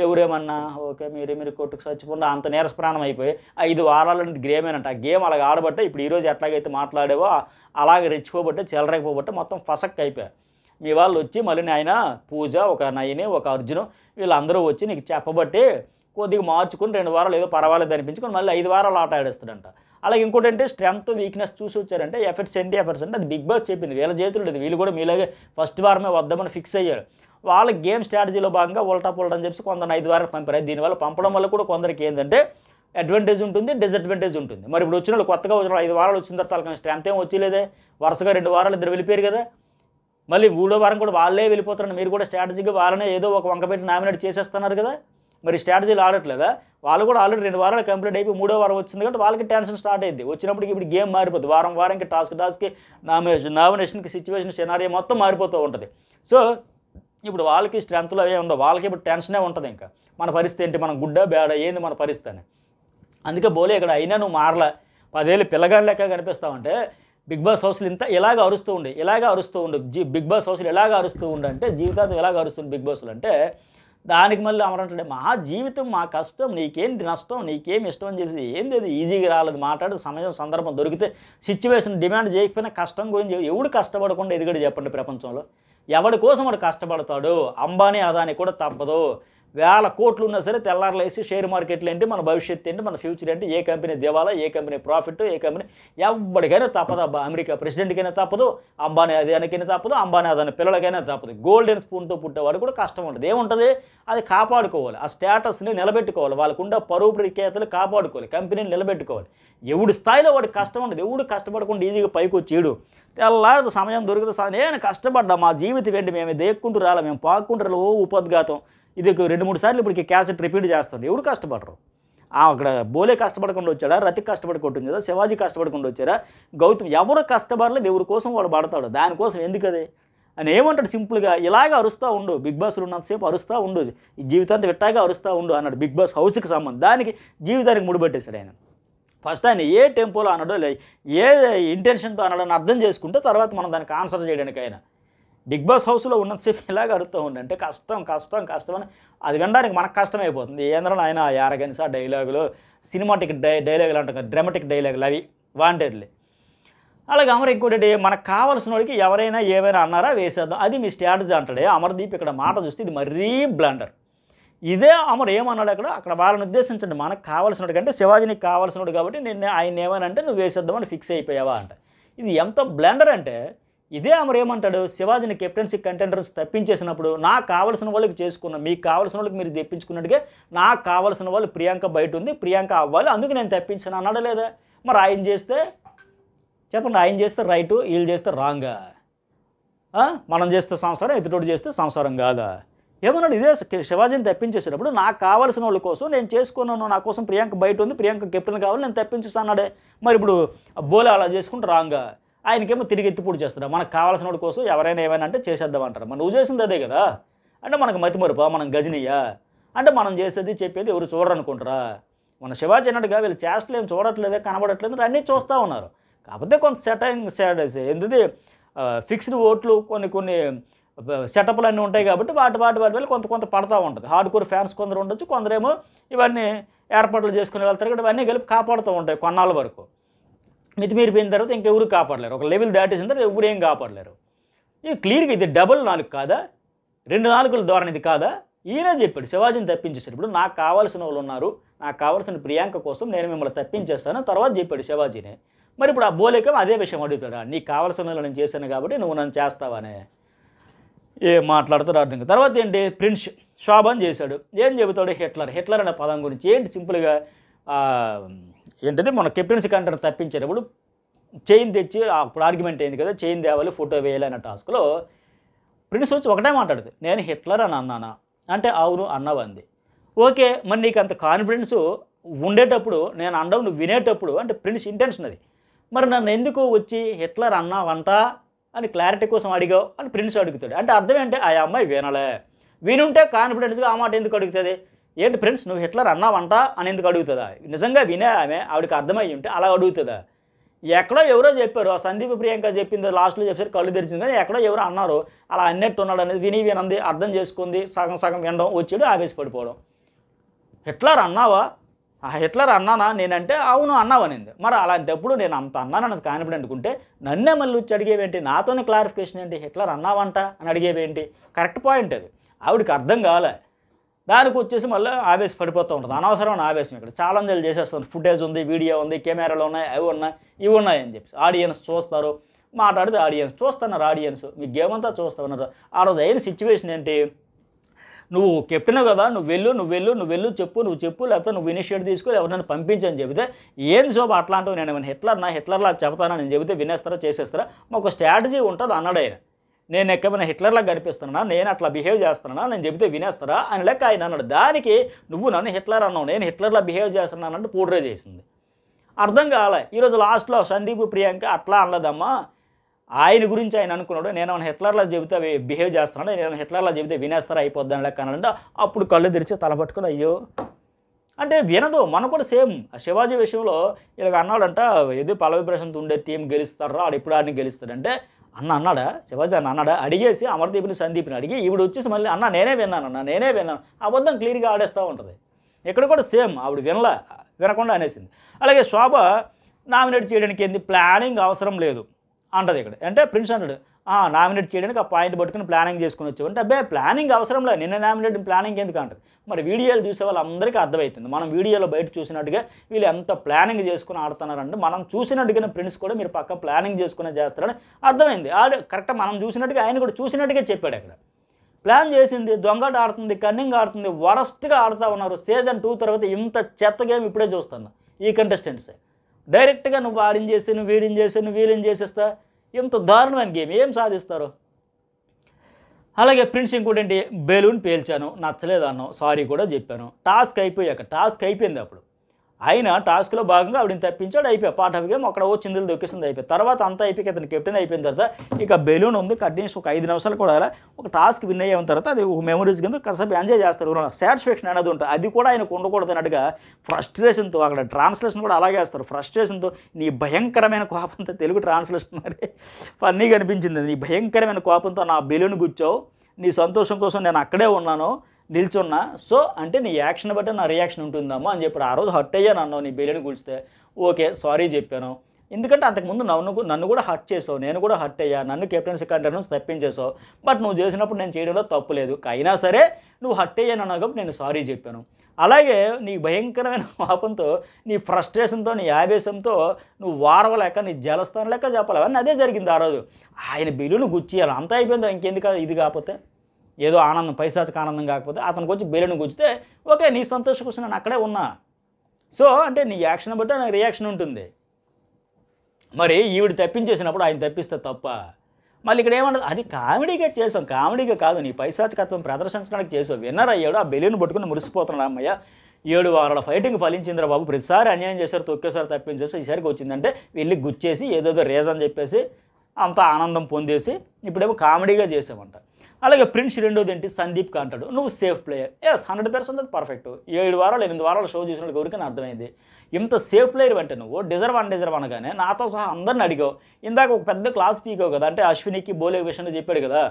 ఎవరేమన్నా ఓకే మీరే మీరు కొట్టుకు చచ్చిపోయినా అంత నీరస ప్రాణం అయిపోయి ఐదు వారాలు అనేది గేమేనంట ఆ గేమ్ అలాగ ఆడబట్టే ఇప్పుడు ఈరోజు ఎట్లాగైతే మాట్లాడేవో అలాగే రెచ్చిపోబట్టే చెలరేకపోబట్టే మొత్తం ఫసక్ అయిపోయాయి మీ వాళ్ళు వచ్చి మళ్ళీ ఆయన పూజ ఒక నయని ఒక అర్జును వీళ్ళందరూ వచ్చి నీకు చెప్పబట్టి కొద్దిగా మార్చుకుని రెండు వారాలు ఏదో పర్వాలేదు అనిపించుకొని మళ్ళీ ఐదు వారాలు ఆట ఆడేస్తాడంట అలాగే ఇంకోటి అంటే స్ట్రెంగ్త్ వీక్నెస్ చూసి వచ్చారంటే ఎఫర్ట్స్ ఏంటి ఎఫర్ట్స్ అంటే అది బిగ్ బాస్ చెప్పింది వీళ్ళ చేతులు లేదు వీళ్ళు కూడా మీలాగే ఫస్ట్ వారమే వద్దామని ఫిక్స్ అయ్యారు వాళ్ళ గేమ్ స్ట్రాటజీలో భాగంగా ఉల్టా పుల్టా అని చెప్పి కొందరు ఐదు వారాలు పంపారు దీనివల్ల పంపడం వల్ల కూడా కొందరికి ఏంటంటే అడ్వాంటేజ్ ఉంటుంది డిసడ్వాంటేజ్ ఉంటుంది మరి ఇప్పుడు వచ్చిన వాళ్ళు కొత్తగా వచ్చిన ఐదు వారాలు వచ్చిన తర్వాత స్ట్రెంత్ ఏం లేదే వరుసగా రెండు వారాలు ఇద్దరు వెళ్ళిపోయారు కదా మళ్ళీ మూడో వారం కూడా వాళ్ళే వెళ్ళిపోతారని మీరు కూడా స్ట్రాటజీగా వాళ్ళనే ఏదో ఒక వంక పెట్టి నామినేట్ చేసేస్తున్నారు కదా మరి స్ట్రాటజీలు ఆడట్లేదా వాళ్ళు కూడా ఆల్రెడీ రెండు వారాలు కంప్లీట్ అయిపోయి మూడో వారం వచ్చింది కాబట్టి వాళ్ళకి టెన్షన్ స్టార్ట్ అయింది వచ్చినప్పటికి ఇప్పుడు గేమ్ మారిపోతుంది వారం వారానికి టాస్క్ టాస్క్ నామినేషన్ నామినేషన్కి సిచ్యువేషన్ సినారీ మొత్తం మారిపోతూ ఉంటుంది సో ఇప్పుడు వాళ్ళకి స్ట్రెంత్లో ఏ ఉందో వాళ్ళకి ఇప్పుడు టెన్షనే ఉంటుంది ఇంకా మన పరిస్థితి ఏంటి మనం గుడ్డ బ్యాడ ఏంది మన పరిస్థితి అని అందుకే బోలే ఇక్కడ అయినా నువ్వు మారలా పదేళ్ళు పిల్లగాని లెక్క అంటే బిగ్ బాస్ హౌస్లు ఇంత ఎలాగ అరుస్తూ ఉండే ఎలాగ అరుస్తూ ఉండే జీ బిగ్ బాస్ హౌస్లు ఎలాగ అరుస్తూ ఉండే అంటే జీవితాంతం ఎలాగ అరుస్తుంది బిగ్ బాస్లు అంటే దానికి మళ్ళీ అమరంటాడే మా జీవితం మా కష్టం నీకేం నష్టం నీకేం ఇష్టం అని చెప్పి ఏంది అది ఈజీగా రాలేదు మాట్లాడే సమయం సందర్భం దొరికితే సిచ్యువేషన్ డిమాండ్ చేయకపోయినా కష్టం గురించి ఎవడు కష్టపడకుండా ఎదిగడు చెప్పండి ప్రపంచంలో ఎవడి కోసం వాడు కష్టపడతాడు అంబానీ అదాని కూడా తప్పదు వేల కోట్లు ఉన్నా సరే తెల్లారులు వేసి షేర్ మార్కెట్లు ఏంటి మన భవిష్యత్తు ఏంటి మన ఫ్యూచర్ ఏంటి ఏ కంపెనీ దేవాలా ఏ కంపెనీ ప్రాఫిట్ ఏ కంపెనీ ఎవరికైనా తప్పదు అబ్బా అమెరికా ప్రెసిడెంట్కైనా తప్పదు అంబానీ అదేనికైనా తప్పదు అంబానీ అదాని పిల్లలకైనా తప్పదు గోల్డెన్ స్పూన్తో పుట్టేవాడు కూడా కష్టం ఉంటుంది ఏముంటుంది అది కాపాడుకోవాలి ఆ స్టేటస్ని నిలబెట్టుకోవాలి వాళ్ళకుండా పరువు ప్రఖ్యాతలు కాపాడుకోవాలి కంపెనీని నిలబెట్టుకోవాలి ఎవడి స్థాయిలో వాడికి కష్టం ఉండదు ఎవడు కష్టపడకుండా ఈజీగా పైకి వచ్చేడు తెల్లారదు సమయం దొరికితే నేను కష్టపడ్డా మా జీవితం ఏంటి మేము దేక్కుంటూ రాలే మేము పాక్కుంటారు ఓ ఉపద్ఘాతం ఇది రెండు మూడు సార్లు ఇప్పటికి క్యాసెట్ రిపీట్ చేస్తుంది ఎవరు కష్టపడరు అక్కడ బోలే కష్టపడకుండా వచ్చాడా రతి కష్టపడుకుంటుంది కదా శివాజీ కష్టపడకుండా వచ్చారా గౌతమ్ ఎవరు కష్టపడలేదు ఎవరి కోసం వాడు పడతాడు దానికోసం ఎందుకదే అని ఏమంటాడు సింపుల్గా ఇలాగ అరుస్తూ ఉండు బిగ్ బాస్లో ఉన్నంతసేపు అరుస్తూ ఉండు జీవితాంతం విట్టాగా అరుస్తూ ఉండు అన్నాడు బిగ్ బాస్ హౌస్కి సంబంధం దానికి జీవితానికి ముడిపెట్టేశాడు ఆయన ఫస్ట్ ఆయన ఏ టెంపోలో అన్నాడో ఏ ఇంటెన్షన్తో అన్నాడో అర్థం చేసుకుంటే తర్వాత మనం దానికి ఆన్సర్ చేయడానికి అయినా బిగ్ బాస్ హౌస్లో ఉన్నంతసేపు ఇలాగ అడుగుతూ అంటే కష్టం కష్టం కష్టం అని అది వినడానికి మనకు కష్టమైపోతుంది ఏంద్రో ఆయన యారగన్స్ ఆ డైలాగులు సినిమాటిక్ డై డైలాగులు అంటారు డ్రామాటిక్ డైలాగులు అవి వాంటెడ్లీ అలాగే అమర్ ఇంకోటి మనకు కావాల్సిన వాడికి ఎవరైనా ఏమైనా అన్నారా వేసేద్దాం అది మీ స్ట్రాటజీ అంటాడే అమర్దీప్ ఇక్కడ మాట చూస్తే ఇది మరీ బ్లాండర్ ఇదే అమర్ ఏమన్నాడు అక్కడ అక్కడ వాళ్ళని ఉద్దేశించండి మనకు కావాల్సినోడు అంటే శివాజీనికి కావాల్సినవాడు కాబట్టి నేను ఆయన ఏమైనా అంటే నువ్వు వేసేద్దామని ఫిక్స్ అయిపోయావా అంట ఇది ఎంత బ్లాండర్ అంటే ఇదే అమరు ఏమంటాడు శివాజీని కెప్టెన్సీ కంటెండర్స్ తప్పించేసినప్పుడు నాకు కావలసిన వాళ్ళకి చేసుకున్నా మీకు కావాల్సిన వాళ్ళకి మీరు తెప్పించుకున్నట్టుగా నాకు కావాల్సిన వాళ్ళు ప్రియాంక బయట ఉంది ప్రియాంక అవ్వాలి అందుకు నేను తెప్పించాను అన్నాడు లేదా మరి ఆయన చేస్తే చెప్పండి ఆయన చేస్తే రైటు వీళ్ళు చేస్తే రాంగా మనం చేస్తే సంసారం ఎదుటోడు చేస్తే సంసారం కాదా ఏమన్నాడు ఇదే శివాజీని తప్పించేసేటప్పుడు నాకు కావాల్సిన వాళ్ళ కోసం నేను చేసుకున్నాను నా కోసం ప్రియాంక బయట ఉంది ప్రియాంక కెప్టెన్ కావాలి నేను తప్పించేసి అన్నాడే మరి ఇప్పుడు బోలే అలా చేసుకుంటే రాంగా ఆయనకేమో తిరిగి ఎత్తిపూడి చేస్తారు మనకు కావాల్సిన వాడి కోసం ఎవరైనా ఏమైనా అంటే చేసేద్దాం అంటారు మనం నువ్వు చేసింది అదే కదా అంటే మనకు మతిమరుపా మనం గజనీయా అంటే మనం చేసేది చెప్పేది ఎవరు చూడరనుకుంటారా మన శివాజీ అన్నట్టుగా వీళ్ళు చేస్తలు ఏం చూడట్లేదే కనబడట్లేదు అన్నీ చూస్తూ ఉన్నారు కాకపోతే కొంత సెటైంగ్ ఏంటిది ఫిక్స్డ్ ఓట్లు కొన్ని కొన్ని సెటప్లు అన్నీ ఉంటాయి కాబట్టి వాటి వాటి వాటి వల్ల కొంత కొంత పడతా ఉంటుంది హార్డ్ కోర్ ఫ్యాన్స్ కొందరు ఉండొచ్చు కొందరేమో ఇవన్నీ ఏర్పాట్లు చేసుకుని వెళ్తారు కాబట్టి ఇవన్నీ కలిపి కాపాడుతూ ఉంటాయి కొన్నాళ్ళ వరకు మితిమీరిపోయిన తర్వాత ఇంకెవరు కాపాడలేరు ఒక లెవెల్ దాటేసిన తర్వాత ఎవరు ఏం కాపాడలేరు ఇది క్లియర్గా ఇది డబుల్ నాలుగు కాదా రెండు నాలుగుల ద్వారా ఇది కాదా ఈయన చెప్పాడు శివాజీని తప్పించేసాడు ఇప్పుడు నాకు కావాల్సిన వాళ్ళు ఉన్నారు నాకు కావాల్సిన ప్రియాంక కోసం నేను మిమ్మల్ని తప్పించేస్తాను తర్వాత చెప్పాడు శివాజీని మరి ఇప్పుడు ఆ బోలేకం అదే విషయం అడుగుతాడా నీకు కావాల్సిన వాళ్ళు నేను చేశాను కాబట్టి నువ్వు నన్ను చేస్తావనే ఏ మాట్లాడుతాడు అర్థం తర్వాత ఏంటి ప్రిన్స్ శోభన్ చేశాడు ఏం చెబుతాడు హిట్లర్ హిట్లర్ అనే పదం గురించి ఏంటి సింపుల్గా ఏంటంటే మన కెప్టెన్సీ కంటర్ తప్పించేటప్పుడు చైన్ తెచ్చి అప్పుడు ఆర్గ్యుమెంట్ అయింది కదా చైన్ తేవాలి ఫోటో వేయాలి అనే టాస్క్లో ప్రిన్స్ వచ్చి ఒకటే మాట్లాడుతుంది నేను హిట్లర్ అని అన్నానా అంటే అవును అన్నవంది ఓకే మరి నీకు అంత కాన్ఫిడెన్స్ ఉండేటప్పుడు నేను అండం నువ్వు వినేటప్పుడు అంటే ప్రిన్స్ ఇంటెన్షన్ అది మరి నన్ను ఎందుకు వచ్చి హిట్లర్ అన్నావంట అని క్లారిటీ కోసం అడిగావు అని ప్రిన్స్ అడుగుతాడు అంటే అర్థం ఏంటి ఆ అమ్మాయి వినలే వినుంటే కాన్ఫిడెన్స్గా ఆ మాట ఎందుకు అడుగుతుంది ఏంటి ఫ్రెండ్స్ నువ్వు హిట్లర్ అన్నావంట అని ఎందుకు అడుగుతుందా నిజంగా వినే ఆమె ఆవిడకి అర్థమై ఉంటే అలా అడుగుతుందా ఎక్కడో ఎవరో చెప్పారు ఆ సందీప్ ప్రియాంక చెప్పింది లాస్ట్లో చెప్పారు కళ్ళు తెరిచింది ఎక్కడో ఎవరో అన్నారు అలా అన్నట్టు ఉన్నాడు అనేది విని వినంది అర్థం చేసుకుంది సగం సగం వినడం వచ్చాడు ఆవేశపడిపోవడం హిట్లర్ అన్నావా ఆ హిట్లర్ అన్నానా నేనంటే అవును అన్నావనింది మరి అలాంటప్పుడు నేను అంత అన్నాను అన్నానన్నది కానిపడి అనుకుంటే నన్నే మళ్ళీ వచ్చి అడిగేవేంటి నాతోనే క్లారిఫికేషన్ ఏంటి హిట్లర్ అన్నావంట అని అడిగేవేంటి కరెక్ట్ పాయింట్ అది ఆవిడకి అర్థం కాలే దానికి వచ్చేసి మళ్ళీ పడిపోతూ ఉంటుంది అనవసరమైన ఆవేశం ఇక్కడ ఛాలెంజ్లు చేసేస్తుంది ఫుటేజ్ ఉంది వీడియో ఉంది కెమెరాలు ఉన్నాయి అవి ఉన్నాయి ఇవి ఉన్నాయని చెప్పి ఆడియన్స్ చూస్తారు మాట్లాడితే ఆడియన్స్ చూస్తున్నారు ఆడియన్స్ మీ గేమ్ అంతా చూస్తున్నారు ఆ రోజు అయిన సిచ్యువేషన్ ఏంటి నువ్వు కెప్టెన్ కదా నువ్వు వెళ్ళు నువ్వు వెళ్ళు నువ్వు వెళ్ళు చెప్పు నువ్వు చెప్పు లేకపోతే నువ్వు ఇనిషియేటివ్ తీసుకొని ఎవరినైనా పంపించని చెబితే ఏం జోబ్ అట్లాంటివి నేను ఏమైనా హిట్లర్ నా హిట్లర్లా చెప్తానని నేను చెబితే వినేస్తారా చేసేస్తారా మాకు స్ట్రాటజీ ఉంటుంది అన్నాడు ఆయన నేను ఎక్కమైనా హిట్లర్లా కనిపిస్తున్నా నేను అట్లా బిహేవ్ చేస్తున్నా నేను చెబితే వినేస్తారా అని లెక్క ఆయన అన్నాడు దానికి నువ్వు నన్ను హిట్లర్ అన్నావు నేను హిట్లర్లా బిహేవ్ చేస్తున్నానంటే పూడ్రే చేసింది అర్థం కాలే ఈరోజు లాస్ట్లో సందీప్ ప్రియాంక అట్లా అనలేదమ్మా ఆయన గురించి ఆయన అనుకున్నాడు నేను హిట్లర్లా చెబితే బిహేవ్ చేస్తాను నేను హిట్లర్లా చెబితే వినేస్తారా అయిపోద్దని లెక్క అనంటే అప్పుడు కళ్ళు తెరిచి తలపట్టుకుని అయ్యో అంటే వినదు మన కూడా సేమ్ శివాజీ విషయంలో ఇలాగ అన్నాడంట ఏదో పల్లవి ప్రశాంత్ ఉండే టీం గెలుస్తారా ఆడు ఎప్పుడు ఆడిని గెలుస్తాడంటే అన్న అన్నాడా శివాజీ అన్న అన్నాడా అడిగేసి అమరదీపిని సందీప్ని అడిగి ఈవిడ వచ్చేసి మళ్ళీ అన్న నేనే విన్నాను అన్న నేనే విన్నాను అబద్ధం క్లియర్గా ఆడేస్తూ ఉంటుంది ఇక్కడ కూడా సేమ్ ఆవిడ వినలా వినకుండా అనేసింది అలాగే శోభ నామినేట్ చేయడానికి ఏంది ప్లానింగ్ అవసరం లేదు అంటది ఇక్కడ అంటే ప్రిన్స్ అంటాడు నామినేట్ చేయడానికి ఆ పాయింట్ పట్టుకుని ప్లానింగ్ చేసుకుని వచ్చావు అంటే అబ్బాయి ప్లానింగ్ లేదు నిన్న నామినేట్ ప్లానింగ్ ఎందుకు అంటారు మరి వీడియోలు చూసే వాళ్ళందరికీ అర్థమవుతుంది మనం వీడియోలో బయట చూసినట్టుగా వీళ్ళు ఎంత ప్లానింగ్ చేసుకుని ఆడుతున్నారంటే మనం చూసినట్టుగానే ఫ్రెండ్స్ కూడా మీరు పక్క ప్లానింగ్ చేసుకునే చేస్తారని అర్థమైంది ఆడ కరెక్ట్ మనం చూసినట్టుగా ఆయన కూడా చూసినట్టుగా చెప్పాడు అక్కడ ప్లాన్ చేసింది దొంగట ఆడుతుంది కన్నింగ్ ఆడుతుంది వరస్ట్గా ఆడుతూ ఉన్నారు సీజన్ టూ తర్వాత ఇంత చెత్త గేమ్ ఇప్పుడే చూస్తున్నా ఈ కంటెస్టెంట్సే డైరెక్ట్గా నువ్వు ఆడిన చేసి నువ్వు వీడిని చేసి నువ్వు వీడిని చేసేస్తా ఇంత దారుణమైన గేమ్ ఏం సాధిస్తారు అలాగే ప్రిన్స్ ఇంకోటి ఏంటి బెలూన్ పేల్చాను నచ్చలేదు అన్నాం సారీ కూడా చెప్పాను టాస్క్ అయిపోయాక టాస్క్ అయిపోయింది అప్పుడు ఆయన టాస్క్లో భాగంగా ఆవిడని తప్పించాడు అయిపోయి పార్ట్ ఆఫ్ గేమ్ అక్కడ ఓ చిందులు దొక్కిస్తుంది అయిపోయి తర్వాత అంతా అయిపోయి అతను కెప్టెన్ అయిపోయిన తర్వాత ఇక బెలూన్ ఉంది కంటిన్యూస్ ఒక ఐదు నిమిషాలు కూడా ఒక టాస్క్ విన్ అయిన తర్వాత అది ఒక మెమరీస్ కింద కాసేపు ఎంజాయ్ చేస్తారు సాటిస్ఫాక్షన్ అనేది ఉంటుంది అది కూడా ఆయనకు ఉండకూడదు అన్నట్టుగా ఫ్రస్ట్రేషన్తో అక్కడ ట్రాన్స్లేషన్ కూడా అలాగే వేస్తారు ఫ్రస్ట్రేషన్తో నీ భయంకరమైన కోపంతో తెలుగు ట్రాన్స్లేషన్ మరి ఫన్నీగా అనిపించింది నీ భయంకరమైన కోపంతో నా బెలూన్ గుచ్చావు నీ సంతోషం కోసం నేను అక్కడే ఉన్నాను నిల్చున్నా సో అంటే నీ యాక్షన్ బట్టి నా రియాక్షన్ ఉంటుందమ్మా అని చెప్పి ఆ రోజు హర్ట్ అయ్యాను అన్నావు నీ బెలిని కూల్చితే ఓకే సారీ చెప్పాను ఎందుకంటే అంతకుముందు నన్ను నన్ను కూడా హర్ట్ చేసావు నేను కూడా హర్ట్ అయ్యా నన్ను కెప్టెన్సీ కంటర్ నుంచి తప్పించేసావు బట్ నువ్వు చేసినప్పుడు నేను చేయడంలో తప్పు లేదు అయినా సరే నువ్వు హర్ట్ అయ్యాను అన్నావు నేను సారీ చెప్పాను అలాగే నీ భయంకరమైన పాపంతో [laughs] నీ ఫ్రస్ట్రేషన్తో నీ ఆవేశంతో నువ్వు వారవలేక నీ జలస్థానం లెక్క చెప్పలేవని అదే జరిగింది ఆ రోజు ఆయన బిల్లును గుచ్చేయాలి అంత అయిపోయింది ఇంకెందుకు ఇది కాకపోతే ఏదో ఆనందం పైశాచిక ఆనందం కాకపోతే అతనికి వచ్చి బెలిని గుచ్చితే ఓకే నీ సంతోషం కోసం నేను అక్కడే ఉన్నా సో అంటే నీ యాక్షన్ బట్టి నాకు రియాక్షన్ ఉంటుంది మరి ఈవిడ తప్పించేసినప్పుడు ఆయన తప్పిస్తే తప్ప మళ్ళీ ఇక్కడ ఏమన్నది అది కామెడీగా చేసాం కామెడీగా కాదు నీ పైశాచికత్వం ప్రదర్శించడానికి చేసావు విన్నర్ అయ్యాడు ఆ బెలూన్ పట్టుకుని మురిసిపోతున్నాడు అమ్మయ్య ఏడు వారాల ఫైటింగ్ ఫలించింద్రా బాబు ప్రతిసారి అన్యాయం చేశారు తొక్కేసారి తప్పించేసి ఈసారికి వచ్చిందంటే వెళ్ళి గుచ్చేసి ఏదేదో రీజన్ చెప్పేసి అంత ఆనందం పొందేసి ఇప్పుడేమో కామెడీగా చేసామంట అలాగే ప్రిన్స్ రెండోది ఏంటి సందీప్ కాంటాడు నువ్వు safe player yes hundred percent అది పర్ఫెక్ట్ ఏడు వారాలు ఎనిమిది వారాలు షో చూసిన ఎవరికైనా అర్థమైంది ఇంత సేఫ్ ప్లేయర్ అంటే నువ్వు డిజర్వ్ అన్ డిజర్వ్ అనగానే నాతో సహా అందరిని అడిగావు ఇందాక ఒక పెద్ద క్లాస్ పీకో కదా అంటే అశ్వినికి బోలే విషయంలో చెప్పాడు కదా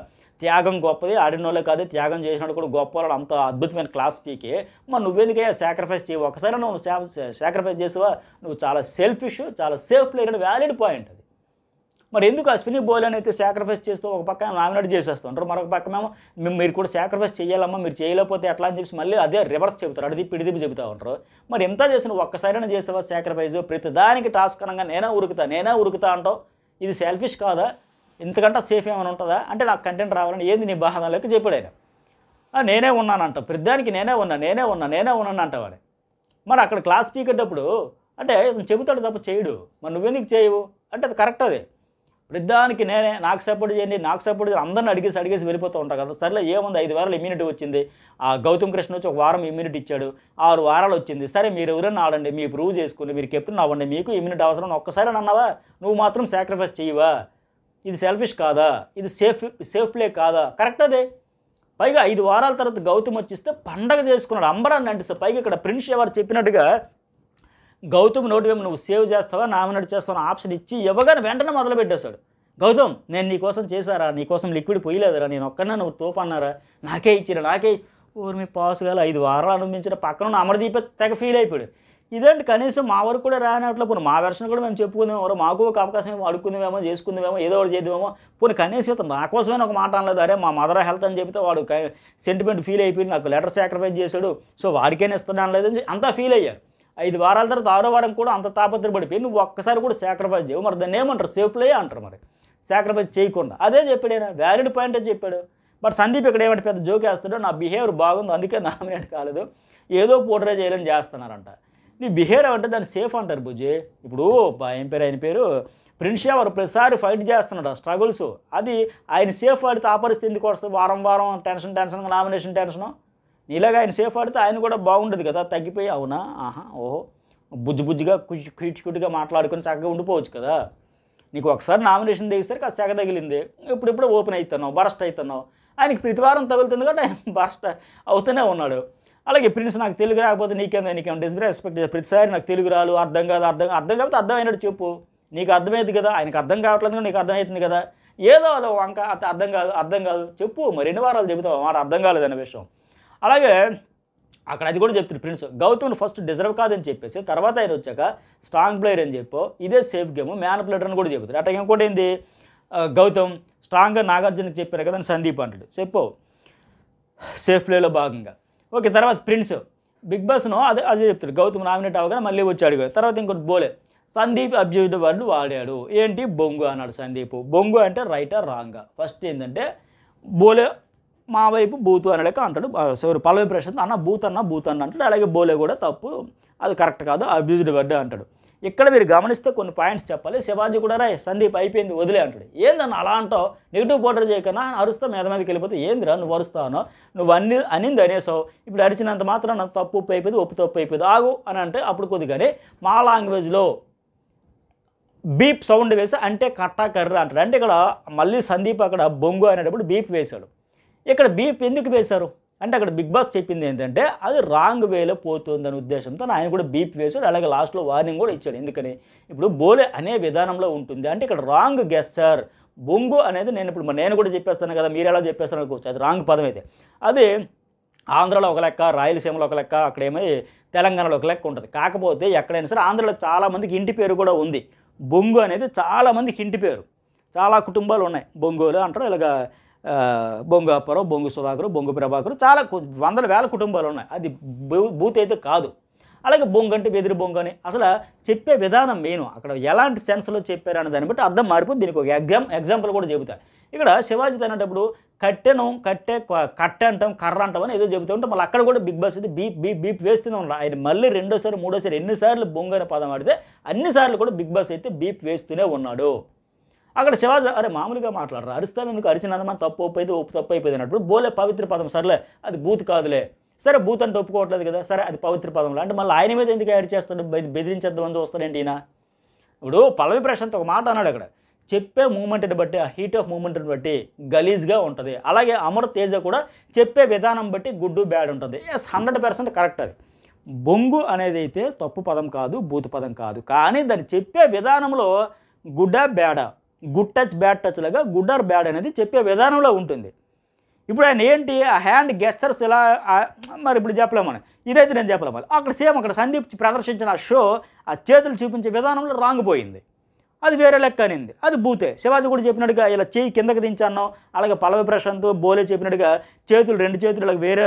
త్యాగం గొప్పది ఆడిన కాదు త్యాగం చేసినప్పుడు కూడా గొప్ప వాళ్ళు అంత అద్భుతమైన క్లాస్ పీకి మరి నువ్వెందుకయ్యా సాక్రిఫైస్ చేయవు ఒకసారి నువ్వు సాక్రిఫైస్ చేసేవా నువ్వు చాలా సెల్ఫిష్ చాలా సేఫ్ ప్లేయర్ అని వ్యాలిడ్ పాయింట్ అది మరి ఎందుకు అశ్విని బోలన్ అయితే సాక్రిఫైస్ చేస్తూ ఒక పక్క నామినేట్ చేసేస్తుంటారు మరొక పక్క మేము మీరు కూడా సాక్రిఫైస్ చేయాలమ్మా మీరు చేయలేకపోతే ఎట్లా అని చెప్పి మళ్ళీ అదే రివర్స్ చెబుతారు అడిది పిడిదిపి చెబుతూ ఉంటారు మరి ఎంత చేసిన ఒక్కసారైనా చేసేవా సాక్రిఫైస్ ప్రతిదానికి టాస్క్ అనగా నేనే ఉరుకుతా నేనే ఉరుకుతా అంటావు ఇది సెల్ఫిష్ కాదా ఇంతకంటే సేఫ్ ఏమైనా ఉంటుందా అంటే నాకు కంటెంట్ రావాలని ఏంది నీ బాధ లేక చెప్పాడు ఆయన నేనే ఉన్నానంట ప్రతిదానికి నేనే ఉన్నా నేనే ఉన్నా నేనే ఉన్నాను అంటవాడు మరి అక్కడ క్లాస్ పీకేటప్పుడు అంటే చెబుతాడు తప్ప చేయడు మరి నువ్వెందుకు చేయవు అంటే అది కరెక్ట్ అదే వృద్ధానికి నేనే నాకు సపోర్ట్ చేయండి నాకు సపోర్ట్ చేయండి అందరిని అడిగేసి అడిగేసి వెళ్ళిపోతూ ఉంటాం కదా సర్లే ఏముంది ఐదు వారాలు ఇమ్యూనిటీ వచ్చింది ఆ గౌతమ్ కృష్ణ వచ్చి ఒక వారం ఇమ్యూనిటీ ఇచ్చాడు ఆరు వారాలు వచ్చింది సరే మీరు ఎవరైనా ఆడండి మీ ప్రూవ్ చేసుకుని మీరు కెప్టెన్ అవ్వండి మీకు ఇమ్యూనిటీ అవసరం ఒక్కసారి అన్నావా నువ్వు మాత్రం సాక్రిఫైస్ చేయవా ఇది సెల్ఫిష్ కాదా ఇది సేఫ్ సేఫ్ ప్లే కాదా కరెక్ట్ అదే పైగా ఐదు వారాల తర్వాత గౌతమ్ వచ్చిస్తే పండగ చేసుకున్నాడు అంబరాన్ని అంటే పైగా ఇక్కడ ప్రిన్స్ ఎవరు చెప్పినట్టుగా గౌతమ్ నోటి వేము నువ్వు సేవ్ చేస్తావా నామినేట్ చేస్తావా ఆప్షన్ ఇచ్చి ఇవ్వగానే వెంటనే మొదలు పెట్టేశాడు గౌతమ్ నేను నీకోసం చేశారా నీకోసం లిక్విడ్ పోయలేదురా నేను ఒక్కనే నువ్వు తోపు అన్నారా నాకే ఇచ్చిరా నాకే ఊరు మీ పాసుగాలు ఐదు వారాలు అనుభవించిన పక్కన ఉన్న అమరదీప తెగ ఫీల్ అయిపోయాడు ఇదేంటి కనీసం మా వరకు కూడా రానట్లు పోను మా వెర్షన్ కూడా మేము చెప్పుకుందామో మాకు ఒక అవకాశం అడుక్కుందామేమో చేసుకుందామేమో ఏదో ఒకటి చేద్దామేమో పోనీ కనీసం ఇతను నా కోసమే ఒక మాట అనలేదు అరే మా మదర్ హెల్త్ అని చెప్తే వాడు సెంటిమెంట్ ఫీల్ అయిపోయింది నాకు లెటర్ సాక్రిఫైస్ చేశాడు సో వాడికైనా ఇస్తున్నాను లేదని అంతా ఫీల్ అయ్యారు ఐదు వారాల తర్వాత ఆరో వారం కూడా అంత పడిపోయి నువ్వు ఒక్కసారి కూడా సాక్రిఫైస్ చేయవు మరి దాన్ని ఏమంటారు సేఫ్ లే అంటారు మరి సాక్రిఫైస్ చేయకుండా అదే చెప్పాడు ఆయన వ్యాలిడ్ పాయింట్ అని చెప్పాడు బట్ సందీప్ ఇక్కడ ఏమంటే పెద్ద జోక్ వేస్తాడో నా బిహేవియర్ బాగుంది అందుకే నామినేట్ కాలేదు ఏదో పోర్ట్రే చేయాలని చేస్తున్నారంట నీ బిహేవియర్ అంటే దాన్ని సేఫ్ అంటారు బుజ్జి ఇప్పుడు ఆయన పేరు ఆయన పేరు ప్రిన్షియా వారు ప్రతిసారి ఫైట్ చేస్తున్నాడు ఆ స్ట్రగుల్స్ అది ఆయన సేఫ్ పడితే ఆ పరిస్థితి ఎందుకు వస్తుంది వారం వారం టెన్షన్ టెన్షన్ నామినేషన్ టెన్షను ఇలాగ ఆయన సేఫ్ ఆడితే ఆయన కూడా బాగుండదు కదా తగ్గిపోయి అవునా ఆహా ఓహో బుజ్జి బుజ్జిగా కుచి కుచికుటిగా మాట్లాడుకుని చక్కగా ఉండిపోవచ్చు కదా నీకు ఒకసారి నామినేషన్ తెగిస్తే ఆ సెగ తగిలింది ఇప్పుడిప్పుడు ఓపెన్ అవుతున్నావు బరస్ట్ అవుతున్నావు ఆయనకి ప్రతివారం తగులుతుంది కాబట్టి ఆయన బరస్ట్ అవుతూనే ఉన్నాడు అలాగే ప్రిన్స్ నాకు తెలుగు రాకపోతే నీకేందా నీకేం డిస్గ్రా ఎక్స్పెక్ట్ ప్రతిసారి నాకు తెలుగు రాలు అర్థం కాదు అర్థం అర్థం కాకపోతే అర్థమైనట్టు చెప్పు నీకు అర్థమైంది కదా ఆయనకు అర్థం కావట్లేదు నీకు అర్థమవుతుంది కదా ఏదో అదో వంక అర్థం కాదు అర్థం కాదు చెప్పు మరి ఎన్ని వారాలు చెబుతావు మాట అర్థం కాలేదు అనే విషయం అలాగే అక్కడ అది కూడా చెప్తుంది ప్రిన్స్ గౌతమ్ని ఫస్ట్ డిజర్వ్ కాదని చెప్పేసి తర్వాత ఆయన వచ్చాక స్ట్రాంగ్ ప్లేయర్ అని చెప్పో ఇదే సేఫ్ గేమ్ మ్యాన్ ప్లేయర్ అని కూడా చెబుతారు అట్లా ఇంకోటి ఏంది గౌతమ్ స్ట్రాంగ్గా నాగార్జునకి చెప్పారు కదా అని సందీప్ అంటాడు చెప్పు సేఫ్ ప్లేలో భాగంగా ఓకే తర్వాత ప్రిన్స్ బిగ్ బాస్ను అదే అదే చెప్తాడు గౌతమ్ నామినేట్ అవగానే మళ్ళీ వచ్చి అడిగారు తర్వాత ఇంకోటి బోలే సందీప్ అబ్జెక్ట్ వర్డ్ వాడాడు ఏంటి బొంగు అన్నాడు సందీప్ బొంగు అంటే రైటర్ రాంగా ఫస్ట్ ఏంటంటే బోలే మా వైపు బూతు అనలేక అంటాడు సారీ పల్లవి ప్రశాంత్ అన్న బూత్ అన్న బూత్ అన్న అంటాడు అలాగే బోలే కూడా తప్పు అది కరెక్ట్ కాదు అబ్యూజ్డ్ వర్డ్ అంటాడు ఇక్కడ మీరు గమనిస్తే కొన్ని పాయింట్స్ చెప్పాలి శివాజీ కూడా రాయ్ సందీప్ అయిపోయింది వదిలే అంటాడు ఏందన్న అలా అంటావు నెగిటివ్ పోటర్ చేయకన్నా అరుస్తా మీద మీదకి వెళ్ళిపోతే ఏందిరా నువ్వు అరుస్తావు నువ్వు అన్ని అనింది అనేసావు ఇప్పుడు అరిచినంత మాత్రం నా తప్పు ఉప్పు అయిపోయింది ఉప్పు తప్పు అయిపోయింది ఆగు అని అంటే అప్పుడు కొద్దిగానే మా లాంగ్వేజ్లో బీప్ సౌండ్ వేసి అంటే కట్టా కర్ర అంటాడు అంటే ఇక్కడ మళ్ళీ సందీప్ అక్కడ బొంగు అనేటప్పుడు బీప్ వేశాడు ఇక్కడ బీప్ ఎందుకు వేశారు అంటే అక్కడ బిగ్ బాస్ చెప్పింది ఏంటంటే అది రాంగ్ వేలో అనే ఉద్దేశంతో ఆయన కూడా బీప్ వేశాడు అలాగే లాస్ట్లో వార్నింగ్ కూడా ఇచ్చాడు ఎందుకని ఇప్పుడు బోలే అనే విధానంలో ఉంటుంది అంటే ఇక్కడ రాంగ్ గెస్చర్ బొంగు అనేది నేను ఇప్పుడు నేను కూడా చెప్పేస్తాను కదా మీరు ఎలా చెప్పేస్తాను అనుకోవచ్చు అది రాంగ్ పదం అయితే అది ఆంధ్రలో ఒక లెక్క రాయలసీమలో ఒక లెక్క అక్కడేమో తెలంగాణలో ఒక లెక్క ఉంటుంది కాకపోతే ఎక్కడైనా సరే ఆంధ్రలో చాలామందికి ఇంటి పేరు కూడా ఉంది బొంగు అనేది చాలామందికి ఇంటి పేరు చాలా కుటుంబాలు ఉన్నాయి బొంగోలు అంటారు ఇలాగ బొంగు అప్పారో బొంగు సుధాకరు బొంగు ప్రభాకరు చాలా వందల వేల కుటుంబాలు ఉన్నాయి అది బూత్ అయితే కాదు అలాగే బొంగు అంటే బెదిరి బొంగు అని అసలు చెప్పే విధానం మెయిన్ అక్కడ ఎలాంటి సెన్స్లో అనే దాన్ని బట్టి అర్థం మారిపోతుంది దీనికి ఒక ఎగ్జామ్ ఎగ్జాంపుల్ కూడా చెబుతా ఇక్కడ శివాజీ తినేటప్పుడు కట్టెను కట్టే కట్టె అంటాం కర్ర అంటాం అని ఏదో చెబుతూ ఉంటే మళ్ళీ అక్కడ కూడా బిగ్ బాస్ అయితే బీప్ బీప్ బీప్ వేస్తూనే ఉన్నాడు ఆయన మళ్ళీ రెండోసారి మూడోసారి ఎన్నిసార్లు బొంగు అనే పదం ఆడితే అన్నిసార్లు కూడా బిగ్ బాస్ అయితే బీప్ వేస్తూనే ఉన్నాడు అక్కడ శివాజ అరే మామూలుగా మాట్లాడరా అరిస్తాం ఎందుకు అరిచినంత తప్పు ఒప్పు అయితే ఒప్పు తప్పు అయిపోయింది అన్నప్పుడు బోలే పవిత్ర పదం సర్లే అది బూత్ కాదులే సరే బూత్ అంటే ఒప్పుకోవట్లేదు కదా సరే అది పవిత్ర పదంలో అంటే మళ్ళీ ఆయన మీద ఎందుకు యాడ్ చేస్తాడు బెదిరించేద్దామని చూస్తాడేంటి ఈయన ఇప్పుడు పల్లవి ప్రశాంత్ ఒక మాట అన్నాడు అక్కడ చెప్పే మూమెంట్ని బట్టి ఆ హీట్ ఆఫ్ మూమెంట్ని బట్టి గలీజ్గా ఉంటుంది అలాగే అమర తేజ కూడా చెప్పే విధానం బట్టి గుడ్డు బ్యాడ్ ఉంటుంది ఎస్ హండ్రెడ్ పర్సెంట్ కరెక్ట్ అది బొంగు అనేది అయితే తప్పు పదం కాదు బూత్ పదం కాదు కానీ దాన్ని చెప్పే విధానంలో గుడ్డా బ్యాడా గుడ్ టచ్ బ్యాడ్ టచ్ లాగా గుడ్ ఆర్ బ్యాడ్ అనేది చెప్పే విధానంలో ఉంటుంది ఇప్పుడు ఆయన ఏంటి ఆ హ్యాండ్ గెస్టర్స్ ఇలా మరి ఇప్పుడు చెప్పలేము మనం ఇదైతే నేను చెప్పలేము అక్కడ సేమ్ అక్కడ సందీప్ ప్రదర్శించిన ఆ షో ఆ చేతులు చూపించే విధానంలో రాంగ్ పోయింది అది వేరే లెక్క అనింది అది బూతే శివాజీ కూడా చెప్పినట్టుగా ఇలా చేయి కిందకి దించాను అలాగే పలవి ప్రశాంత్ బోలే చెప్పినట్టుగా చేతులు రెండు చేతులు ఇలా వేరే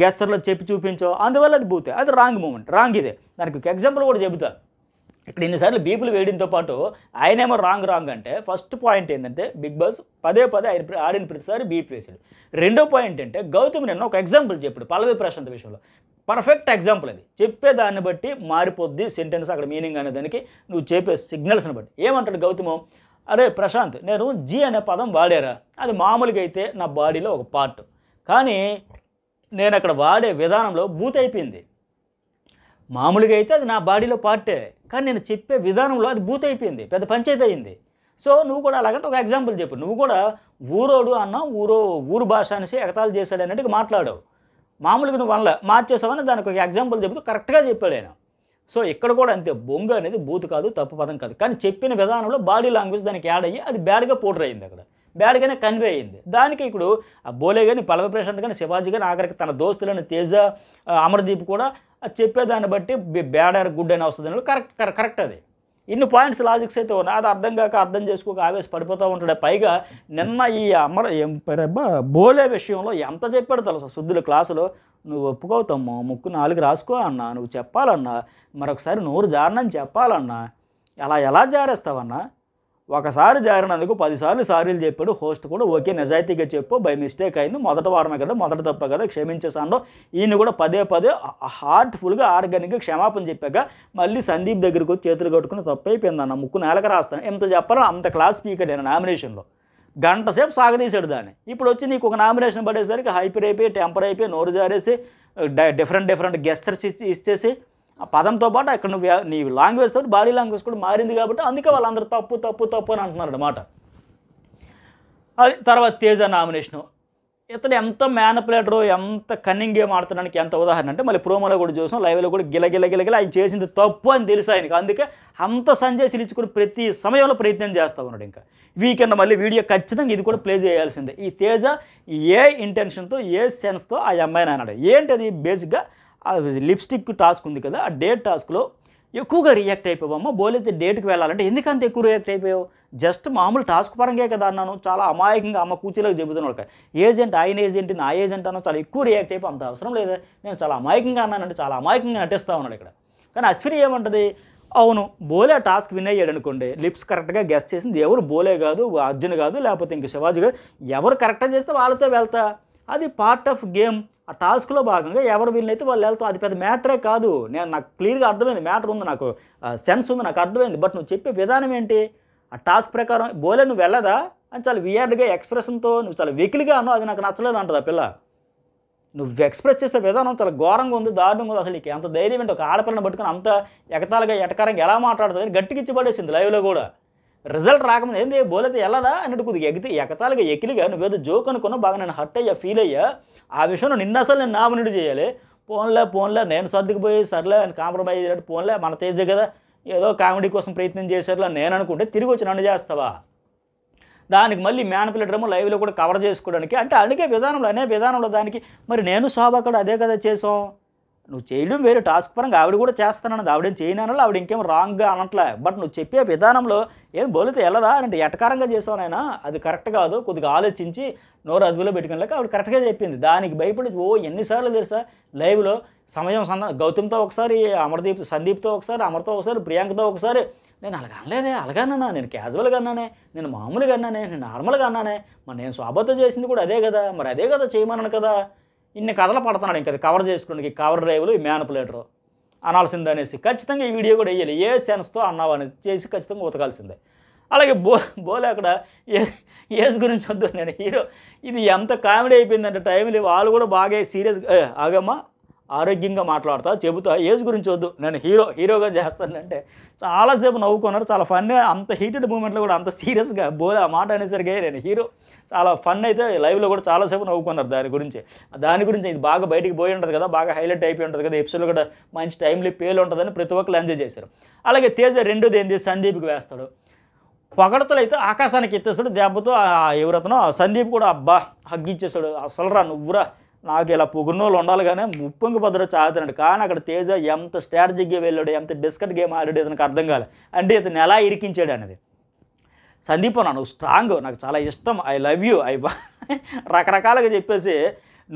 గెస్టర్లో చెప్పి చూపించో అందువల్ల అది బూతే అది రాంగ్ మూమెంట్ రాంగ్ ఇదే దానికి ఒక ఎగ్జాంపుల్ కూడా చెబుతాను ఇక్కడ ఇన్నిసార్లు బీపులు వేయడంతో పాటు ఆయనేమో రాంగ్ రాంగ్ అంటే ఫస్ట్ పాయింట్ ఏంటంటే బిగ్ బాస్ పదే పదే ఆయన ఆడిన ప్రతిసారి బీప్ వేసాడు రెండో పాయింట్ అంటే గౌతమ్ నిన్న ఒక ఎగ్జాంపుల్ చెప్పాడు పల్లవి ప్రశాంత్ విషయంలో పర్ఫెక్ట్ ఎగ్జాంపుల్ అది చెప్పేదాన్ని బట్టి మారిపోద్ది సెంటెన్స్ అక్కడ మీనింగ్ అనే దానికి నువ్వు చెప్పే సిగ్నల్స్ని బట్టి ఏమంటాడు గౌతమ్ అరే ప్రశాంత్ నేను జీ అనే పదం వాడారా అది మామూలుగా అయితే నా బాడీలో ఒక పార్ట్ కానీ నేను అక్కడ వాడే విధానంలో బూత్ అయిపోయింది మామూలుగా అయితే అది నా బాడీలో పార్టే కానీ నేను చెప్పే విధానంలో అది బూత్ అయిపోయింది పెద్ద పంచాయతీ అయింది సో నువ్వు కూడా అలాగంటే ఒక ఎగ్జాంపుల్ చెప్పు నువ్వు కూడా ఊరోడు అన్న ఊరో ఊరు భాష అనేసి ఎగతాలు చేశాడు అన్నట్టుగా మాట్లాడావు మామూలుగా నువ్వు వల్ల మార్చేసావని దానికి ఒక ఎగ్జాంపుల్ చెబుతూ కరెక్ట్గా చెప్పాడు ఆయన సో ఇక్కడ కూడా అంతే బొంగు అనేది బూత్ కాదు తప్పు పదం కాదు కానీ చెప్పిన విధానంలో బాడీ లాంగ్వేజ్ దానికి యాడ్ అయ్యి అది బ్యాడ్గా పోటర్ అయింది అక్కడ బ్యాడ్గానే కన్వే అయింది దానికి ఇప్పుడు బోలే కానీ పల్లవ ప్రశాంత్ కానీ శివాజీ కానీ ఆఖరికి తన దోస్తులైన తేజ అమర్దీప్ కూడా చెప్పేదాన్ని బట్టి బ్యాడ్ ఆర్ గుడ్ అని వస్తుంది కరెక్ట్ కరెక్ట్ అది ఇన్ని పాయింట్స్ లాజిక్స్ అయితే ఉన్నాయి అది అర్థం కాక అర్థం చేసుకోక ఆవేశ పడిపోతూ ఉంటాడు పైగా నిన్న ఈ అమర బోలే విషయంలో ఎంత చెప్పాడు తెలుసు శుద్ధుల క్లాసులో నువ్వు ఒప్పుకోవుతాము ముక్కు నాలుగు రాసుకో అన్నా నువ్వు చెప్పాలన్నా మరొకసారి నోరు జారనని చెప్పాలన్నా అలా ఎలా జారేస్తావన్నా ఒకసారి జారినందుకు పదిసార్లు సారీలు చెప్పాడు హోస్ట్ కూడా ఓకే నిజాయితీగా చెప్పు బై మిస్టేక్ అయింది మొదటి వారమే కదా మొదటి తప్ప కదా క్షమించేసాను ఈయన కూడా పదే పదే హార్ట్ఫుల్గా ఆర్గానిక్గా క్షమాపణ చెప్పాక మళ్ళీ సందీప్ దగ్గరికి వచ్చి చేతులు కట్టుకుని తప్పైపోయిందన్న ముక్కు నేలకు రాస్తాను ఎంత చెప్పాలో అంత క్లాస్ స్పీకర్ నేను నామినేషన్లో గంట సేపు సాగదీశాడు దాన్ని ఇప్పుడు వచ్చి నీకు ఒక నామినేషన్ పడేసరికి హైపర్ అయిపోయి టెంపర్ అయిపోయి నోరు జారేసి డిఫరెంట్ డిఫరెంట్ గెస్టర్స్ ఇచ్చేసి ఆ పదంతో పాటు అక్కడ నువ్వు నీ లాంగ్వేజ్ తోటి బాడీ లాంగ్వేజ్ కూడా మారింది కాబట్టి అందుకే వాళ్ళందరూ తప్పు తప్పు తప్పు అని అంటున్నారు అనమాట అది తర్వాత తేజ నామినేషను ఇతను ఎంత మ్యానపులేటరు ఎంత కన్నింగ్ గేమ్ ఆడుతున్నానికి ఎంత ఉదాహరణ అంటే మళ్ళీ ప్రోమోలో కూడా చూసాం లైవ్లో కూడా గిలగిల గిలగిల ఆయన చేసింది తప్పు అని తెలుసు ఆయనకి అందుకే అంత సంజయ్ సిరించుకుని ప్రతి సమయంలో ప్రయత్నం చేస్తూ ఉన్నాడు ఇంకా వీకెండ్ మళ్ళీ వీడియో ఖచ్చితంగా ఇది కూడా ప్లే చేయాల్సిందే ఈ తేజ ఏ ఇంటెన్షన్తో ఏ సెన్స్తో ఆ అమ్మాయిని అన్నాడు ఏంటి అది బేసిక్గా లిప్స్టిక్ టాస్క్ ఉంది కదా ఆ డేట్ టాస్క్లో ఎక్కువగా రియాక్ట్ అయిపోవమ్మ బోలైతే డేట్కి వెళ్ళాలంటే ఎందుకంత ఎక్కువ రియాక్ట్ అయిపోయావు జస్ట్ మామూలు టాస్క్ పరంగా కదా అన్నాను చాలా అమాయకంగా అమ్మ కూర్చీలోకి చెబుతున్నాడు ఏజెంట్ ఆయన ఏజెంట్ నా ఏజెంట్ అన్న చాలా ఎక్కువ రియాక్ట్ అయిపోయి అంత అవసరం లేదు నేను చాలా అమాయకంగా అన్నానంటే చాలా అమాయకంగా నటిస్తా ఉన్నాడు ఇక్కడ కానీ అశ్విని ఏమంటుంది అవును బోలే టాస్క్ విన్ అయ్యాడు అనుకోండి లిప్స్ కరెక్ట్గా గెస్ట్ చేసింది ఎవరు బోలే కాదు అర్జున్ కాదు లేకపోతే ఇంక శివాజీ కాదు ఎవరు కరెక్ట్గా చేస్తే వాళ్ళతో వెళ్తా అది పార్ట్ ఆఫ్ గేమ్ ఆ టాస్క్లో భాగంగా ఎవరు వీళ్ళనైతే వాళ్ళు వెళ్తాం అది పెద్ద మ్యాటరే కాదు నేను నాకు క్లియర్గా అర్థమైంది మ్యాటర్ ఉంది నాకు సెన్స్ ఉంది నాకు అర్థమైంది బట్ నువ్వు చెప్పే విధానం ఏంటి ఆ టాస్క్ ప్రకారం బోలే నువ్వు వెళ్ళదా అని చాలా వియర్డ్గా ఎక్స్ప్రెషన్తో నువ్వు చాలా వెకిలిగా అన్నావు అది నాకు నచ్చలేదు అంటది ఆ పిల్ల నువ్వు ఎక్స్ప్రెస్ చేసే విధానం చాలా ఘోరంగా ఉంది దారుణంగా ఉంది అసలు నీకు ఎంత ధైర్యం ఏంటి ఒక ఆడపిల్లని పట్టుకుని అంత ఎకతాలుగా ఎటకారంగా ఎలా మాట్లాడుతుంది అని గట్టికిచ్చి పడేసింది లైవ్లో కూడా రిజల్ట్ రాకముందు ఏంది బోలేదు వెళ్ళదా అన్నట్టు కొద్దిగా ఎగితే ఎకతాలుగా ఎకిలిగా నువ్వేదో జోక్ అనుకున్నావు బాగా నేను హర్ట్ అయ్యా ఫీల్ అయ్యా ఆ విషయంలో నిన్న అసలు నేను నామినేట్ చేయాలి పోన్లే పోన్లే నేను సర్దుకుపోయి సర్లే అని కాంప్రమైజ్ అయినట్టు పోన్లే మన తేజ కదా ఏదో కామెడీ కోసం ప్రయత్నం చేశారులా నేను అనుకుంటే తిరిగి వచ్చి నన్ను చేస్తావా దానికి మళ్ళీ మ్యానిపులేటరము లైవ్లో కూడా కవర్ చేసుకోవడానికి అంటే అడిగే విధానంలో అనే విధానంలో దానికి మరి నేను శోభ కూడా అదే కదా చేసాం నువ్వు చేయడం వేరే టాస్క్ పరంగా ఆవిడ కూడా చేస్తానన్నది ఆవిడేం చేయనన్నా ఆవిడ ఇంకేం రాంగ్గా అనట్లే బట్ నువ్వు చెప్పే విధానంలో ఏం బోలితే వెళ్ళదా అంటే ఎటకారంగా చేసావు అది కరెక్ట్ కాదు కొద్దిగా ఆలోచించి నోరు అదుపులో పెట్టుకునేలాక ఆవిడ కరెక్ట్గా చెప్పింది దానికి భయపడి ఓ ఎన్నిసార్లు తెలుసా లైవ్లో సమయం సంద గౌతమ్తో ఒకసారి అమర్దీప్ సందీప్తో ఒకసారి అమర్తో ఒకసారి ప్రియాంకతో ఒకసారి నేను అలాగ అనలేదే అలాగన్నానా నేను క్యాజువల్గా అన్నానే నేను మామూలుగా అన్నానే నేను నార్మల్గా అన్నానే మరి నేను శోభతో చేసింది కూడా అదే కదా మరి అదే కదా చేయమన్నాను కదా ఇన్ని కథలు పడుతున్నాడు ఇంకా కవర్ చేసుకోవడానికి కవర్ డ్రైవ్లు ఈ మ్యానిపులేటరు అనాల్సిందే అనేసి ఖచ్చితంగా ఈ వీడియో కూడా వేయాలి ఏ సెన్స్తో అన్నావు అనేది చేసి ఖచ్చితంగా ఉతకాల్సిందే అలాగే బో బోలే అక్కడ ఏజ్ గురించి వద్దు నేను హీరో ఇది ఎంత కామెడీ అయిపోయిందంటే టైం లేవు వాళ్ళు కూడా బాగా సీరియస్గా ఆగమ్మా ఆరోగ్యంగా మాట్లాడతా చెబుతా ఏజ్ గురించి వద్దు నేను హీరో హీరోగా చేస్తానంటే చాలాసేపు నవ్వుకున్నారు చాలా ఫన్నీ అంత హీటెడ్ మూమెంట్లో కూడా అంత సీరియస్గా బోలే ఆ మాట అనేసరికి నేను హీరో చాలా ఫన్ అయితే లైవ్లో కూడా చాలాసేపు నవ్వుకున్నారు దాని గురించి దాని గురించి ఇది బాగా బయటికి పోయి ఉంటుంది కదా బాగా హైలైట్ అయిపోయి ఉంటుంది కదా ఎపిసోడ్ కూడా మంచి టైంలీ పేలు ఉంటుందని ప్రతి ఒక్కరు ఎంజాయ్ చేశారు అలాగే తేజ రెండోది ఏంది సందీప్కి వేస్తాడు పొగడతలు అయితే ఆకాశానికి ఎత్తేస్తాడు దెబ్బతో ఎవరతను సందీప్ కూడా అబ్బా హగ్గిచ్చేస్తాడు అసలు రా నువ్వురా నాకు ఇలా పొగున్నోళ్ళు ఉండాలి కానీ ముప్పొంగి భద్ర చాతున్నాడు కానీ అక్కడ తేజ ఎంత స్ట్రాటజీగా వెళ్ళాడు ఎంత బిస్కెట్ గేమ్ ఆడాడు ఇతనికి అర్థం కాలేదు అంటే ఇతను ఎలా ఇరికించాడు అనేది సందీప్ నువ్వు స్ట్రాంగ్ నాకు చాలా ఇష్టం ఐ లవ్ యూ ఐ రకరకాలుగా చెప్పేసి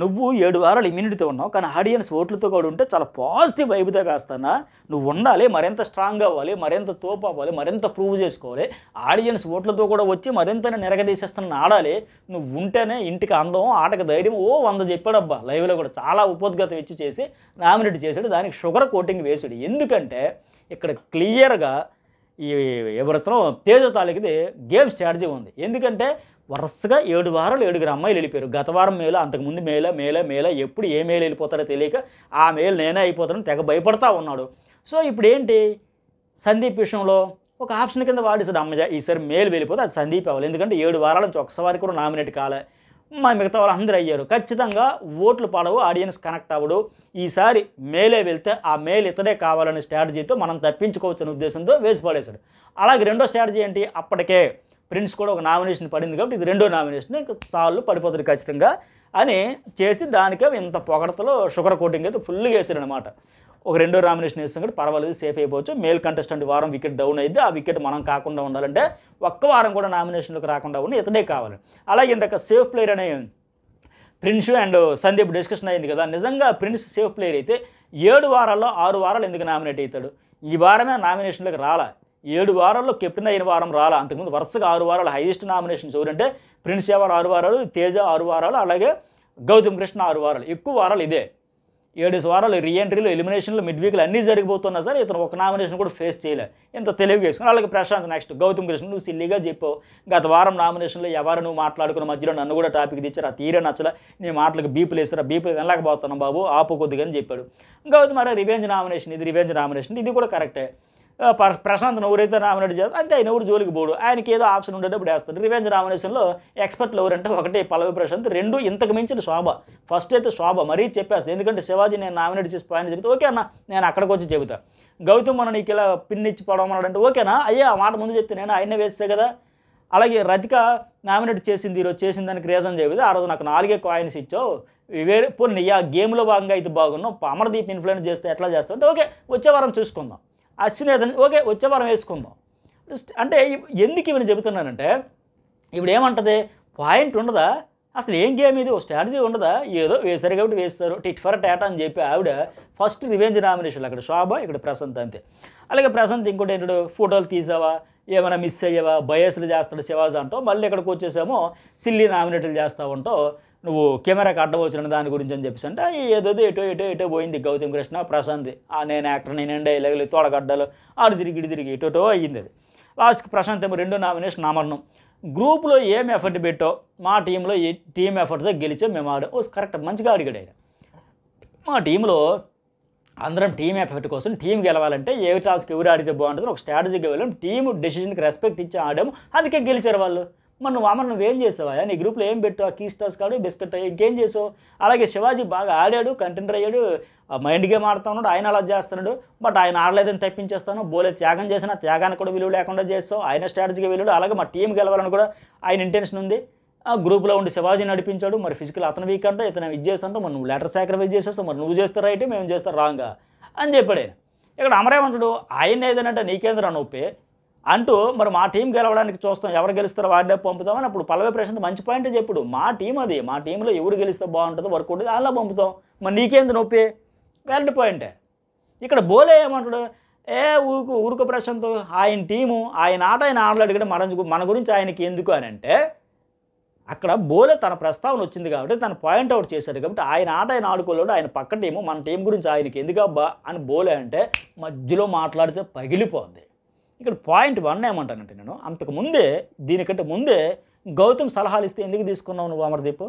నువ్వు ఏడు వారాలు ఇమ్యూనిటీతో ఉన్నావు కానీ ఆడియన్స్ ఓట్లతో కూడా ఉంటే చాలా పాజిటివ్ వైబుతో కాస్తానా నువ్వు ఉండాలి మరింత స్ట్రాంగ్ అవ్వాలి మరింత తోపు అవ్వాలి మరింత ప్రూవ్ చేసుకోవాలి ఆడియన్స్ ఓట్లతో కూడా వచ్చి మరింత నిరగదీసేస్తున్న ఆడాలి నువ్వు ఉంటేనే ఇంటికి అందం ఆటకు ధైర్యం ఓ వంద చెప్పాడబ్బా లైవ్లో కూడా చాలా ఉపోద్గత ఇచ్చి చేసి నామినేట్ చేశాడు దానికి షుగర్ కోటింగ్ వేసాడు ఎందుకంటే ఇక్కడ క్లియర్గా ఈ ఎవరితో తేజ తాలూకుది గేమ్ స్ట్రాటజీ ఉంది ఎందుకంటే వరుసగా ఏడు వారాలు ఏడుగురు అమ్మాయిలు వెళ్ళిపోయారు గత వారం మేలో అంతకుముందు మేల మేల మేల ఎప్పుడు ఏ మేలు వెళ్ళిపోతారో తెలియక ఆ మేలు నేనే అయిపోతానని తెగ భయపడతా ఉన్నాడు సో ఇప్పుడు ఏంటి సందీప్ విషయంలో ఒక ఆప్షన్ కింద వాడేసాడు అమ్మ ఈసారి మేలు వెళ్ళిపోతే అది సందీప్ అవ్వాలి ఎందుకంటే ఏడు వారాల నుంచి ఒకసారి కూడా నామినేట్ కాలే మరి మిగతా వాళ్ళు అందరూ అయ్యారు ఖచ్చితంగా ఓట్లు పడవు ఆడియన్స్ కనెక్ట్ అవ్వడు ఈసారి మేలే వెళ్తే ఆ మేలు ఇతడే కావాలనే స్ట్రాటజీతో మనం తప్పించుకోవచ్చు అనే ఉద్దేశంతో వేసి పడేశాడు అలాగే రెండో స్ట్రాటజీ ఏంటి అప్పటికే ప్రిన్స్ కూడా ఒక నామినేషన్ పడింది కాబట్టి ఇది రెండో నామినేషన్ ఇంకా సార్లు పడిపోతుంది ఖచ్చితంగా అని చేసి దానికే ఇంత పొగడతలో షుగర్ కోటింగ్ అయితే ఫుల్గా వేసారు అనమాట ఒక రెండో నామినేషన్ వేస్తాం కూడా పర్వాలేదు సేఫ్ అయిపోవచ్చు మేల్ కంటెస్టెంట్ వారం వికెట్ డౌన్ అయితే ఆ వికెట్ మనం కాకుండా ఉండాలంటే ఒక్క వారం కూడా నామినేషన్లోకి రాకుండా ఉండి ఇతడే కావాలి అలాగే ఇంతక సేఫ్ ప్లేయర్ అనే ప్రిన్స్ అండ్ సందీప్ డిస్కషన్ అయింది కదా నిజంగా ప్రిన్స్ సేఫ్ ప్లేయర్ అయితే ఏడు వారాల్లో ఆరు వారాలు ఎందుకు నామినేట్ అవుతాడు ఈ వారమే నామినేషన్లకు రాలా ఏడు వారాల్లో కెప్టెన్ అయిన వారం రాలా అంతకుముందు వరుసగా ఆరు వారాలు హైయెస్ట్ నామినేషన్ చూడంటే ప్రిన్స్ ఎవరు ఆరు వారాలు తేజ ఆరు వారాలు అలాగే గౌతమ్ కృష్ణ ఆరు వారాలు ఎక్కువ వారాలు ఇదే ఏడు వారాలు రీఎంట్రీలు ఎలిమినేషన్లు మిడ్ వీక్లు అన్నీ జరిగిపోతున్నా సరే ఇతను ఒక నామినేషన్ కూడా ఫేస్ చేయలే ఇంత తెలివి చేసుకుని అలాగే ప్రశాంత్ నెక్స్ట్ గౌతమ్ కృష్ణ నువ్వు సిల్లీగా చెప్పావు గత వారం నామినేషన్లో ఎవరు నువ్వు మాట్లాడుకున్న మధ్యలో నన్ను కూడా టాపిక్ తెచ్చారు ఆ తీరే నచ్చలే నీ మాటలకు బీపులు వేసారా బీపులు వినలేకపోతున్నాం బాబు ఆపు కొద్దిగా అని చెప్పాడు గౌతమ్ అరే రివెంజ్ నామినేషన్ ఇది రివెంజ్ నామినేషన్ ఇది కూడా కరెక్టే ప్రశాంత్ నవ్వురైతే నామినేట్ చేస్తారు అంతే ఆయన ఎవరు జోలికి పోడు ఆయనకి ఏదో ఆప్షన్ ఉండేటప్పుడు వేస్తాడు రివెంజ్ నామినేషన్లో ఎక్స్పర్ట్లు ఎవరంటే ఒకటి పల్లవి ప్రశాంత్ రెండు ఇంతకు మించిన శోభ ఫస్ట్ అయితే శోభ మరీ చెప్పేస్తుంది ఎందుకంటే శివాజీ నేను నామినేట్ చేసి పాయింట్ చెబితే ఓకే అన్న నేను అక్కడికి వచ్చి చెబుతా గౌతమ్ మన నీకు ఇలా పిన్ ఇచ్చి పడమన్నాడు ఓకేనా అయ్యే ఆ మాట ముందు చెప్తే నేను ఆయన వేస్తే కదా అలాగే రతిక నామినేట్ చేసింది ఈరోజు చేసిన దానికి రీజన్ చెబుతుంది ఆ రోజు నాకు నాలుగే కాయిన్స్ ఇచ్చావు వేరే పోనీ ఆ గేమ్లో భాగంగా అయితే బాగున్నావు అమర్దీప్ ఇన్ఫ్లుయెన్స్ చేస్తే ఎట్లా చేస్తావు అంటే ఓకే వచ్చే వారం చూసుకుందాం అశ్వినేధన్ ఓకే వచ్చే వారం వేసుకుందాం అంటే ఎందుకు ఇవన్నీ చెబుతున్నానంటే ఇప్పుడు ఏమంటుంది పాయింట్ ఉండదా అసలు ఏం గేమ్ ఇది ఒక స్ట్రాటజీ ఉండదా ఏదో వేశారు కాబట్టి వేస్తారు టిట్ ఫర్ టాటా అని చెప్పి ఆవిడ ఫస్ట్ రివెంజ్ నామినేషన్లు అక్కడ శోభ ఇక్కడ ప్రశాంత్ అంతే అలాగే ప్రశాంత్ ఇంకోటి ఏంటో ఫోటోలు తీసావా ఏమైనా మిస్ అయ్యావా బయస్లు చేస్తాడు శివాజీ అంటో మళ్ళీ ఇక్కడికి వచ్చేసామో సిల్లీ నామినేట్లు చేస్తూ అంటో నువ్వు కెమెరాకి అడ్డవచ్చిన దాని గురించి అని చెప్పేసి అంటే ఏదో ఎటో ఎటో ఎటో పోయింది గౌతమ్ కృష్ణ ప్రశాంత్ ఆ నేను యాక్టర్ నేనండి లేదు తోడగడ్డలు ఆడు తిరిగి ఇటు తిరిగి ఎటోటో అయ్యింది అది లాస్ట్కి ప్రశాంత్ ఏమో రెండో నామినేషన్ నామరణం గ్రూప్లో ఏం ఎఫర్ట్ పెట్టో మా టీంలో ఏ టీం ఎఫర్ట్తో గెలిచో మేము ఆడ ఓ కరెక్ట్ మంచిగా అడిగాడు ఆయన మా టీంలో అందరం టీం ఎఫర్ట్ కోసం టీం గెలవాలంటే ఏ టాస్క్ ఎవరు ఆడితే బాగుంటుందో ఒక స్ట్రాటజీ వెళ్ళాం టీం డెసిషన్కి రెస్పెక్ట్ ఇచ్చి ఆడాము అందుకే గెలిచారు వాళ్ళు మన నువ్వు అమర్ నువ్వేం చేసావా నీ గ్రూప్లో ఏం కీ స్టార్స్ కాడు బిస్కెట్ ఇంకేం చేసావు అలాగే శివాజీ బాగా ఆడాడు కంటెంటర్ అయ్యాడు మైండ్ గేమ్ ఆడుతూ ఉన్నాడు ఆయన అలా చేస్తున్నాడు బట్ ఆయన ఆడలేదని తప్పించేస్తాను బోలే త్యాగం చేసిన త్యాగానికి కూడా విలువ లేకుండా చేస్తావు ఆయన స్ట్రాటజీగా వెళ్ళాడు అలాగే మా టీం గెలవాలని కూడా ఆయన ఇంటెన్షన్ ఉంది ఆ గ్రూప్లో ఉండి శివాజీ నడిపించాడు మరి ఫిజికల్ అతను వీక్ అంటే ఇతను ఇది చేస్తాంటే మరి నువ్వు లెటర్ సాక్రిఫైస్ చేసేస్తావు మరి నువ్వు చేస్తే రైట్ మేము చేస్తా రాంగా అని చెప్పాడు ఇక్కడ అమరేమంటాడు ఆయన ఏదనంటే నీకేంద్ర నొప్పి అంటూ మరి మా టీం గెలవడానికి చూస్తాం ఎవరు గెలుస్తారో వాడే పంపుతామని అప్పుడు పల్లవి ప్రశాంత్ మంచి పాయింట్ చెప్పుడు మా టీం అది మా టీంలో ఎవరు గెలిస్తే బాగుంటుందో వర్క్ ఉంటుంది అలా పంపుతాం మరి నీకేంది నొప్పి వ్యాలిడ్ పాయింటే ఇక్కడ బోలే ఏమంటాడు ఏ ఊరుకు ఊరుకు ప్రశాంత్ ఆయన టీము ఆయన ఆట ఆయన ఆడలేడు కదా మన మన గురించి ఆయనకి ఎందుకు అని అంటే అక్కడ బోలే తన ప్రస్తావన వచ్చింది కాబట్టి తన పాయింట్ అవుట్ చేశాడు కాబట్టి ఆయన ఆట ఆయన ఆడుకోలేడు ఆయన పక్క టీము మన టీం గురించి ఆయనకి ఎందుకబ్బా అని బోలే అంటే మధ్యలో మాట్లాడితే పగిలిపోద్ది ఇక్కడ పాయింట్ వన్ ఏమంటానంటే నేను అంతకు ముందే దీనికంటే ముందే గౌతమ్ సలహాలు ఇస్తే ఎందుకు తీసుకున్నావు నువ్వు అమర్దీప్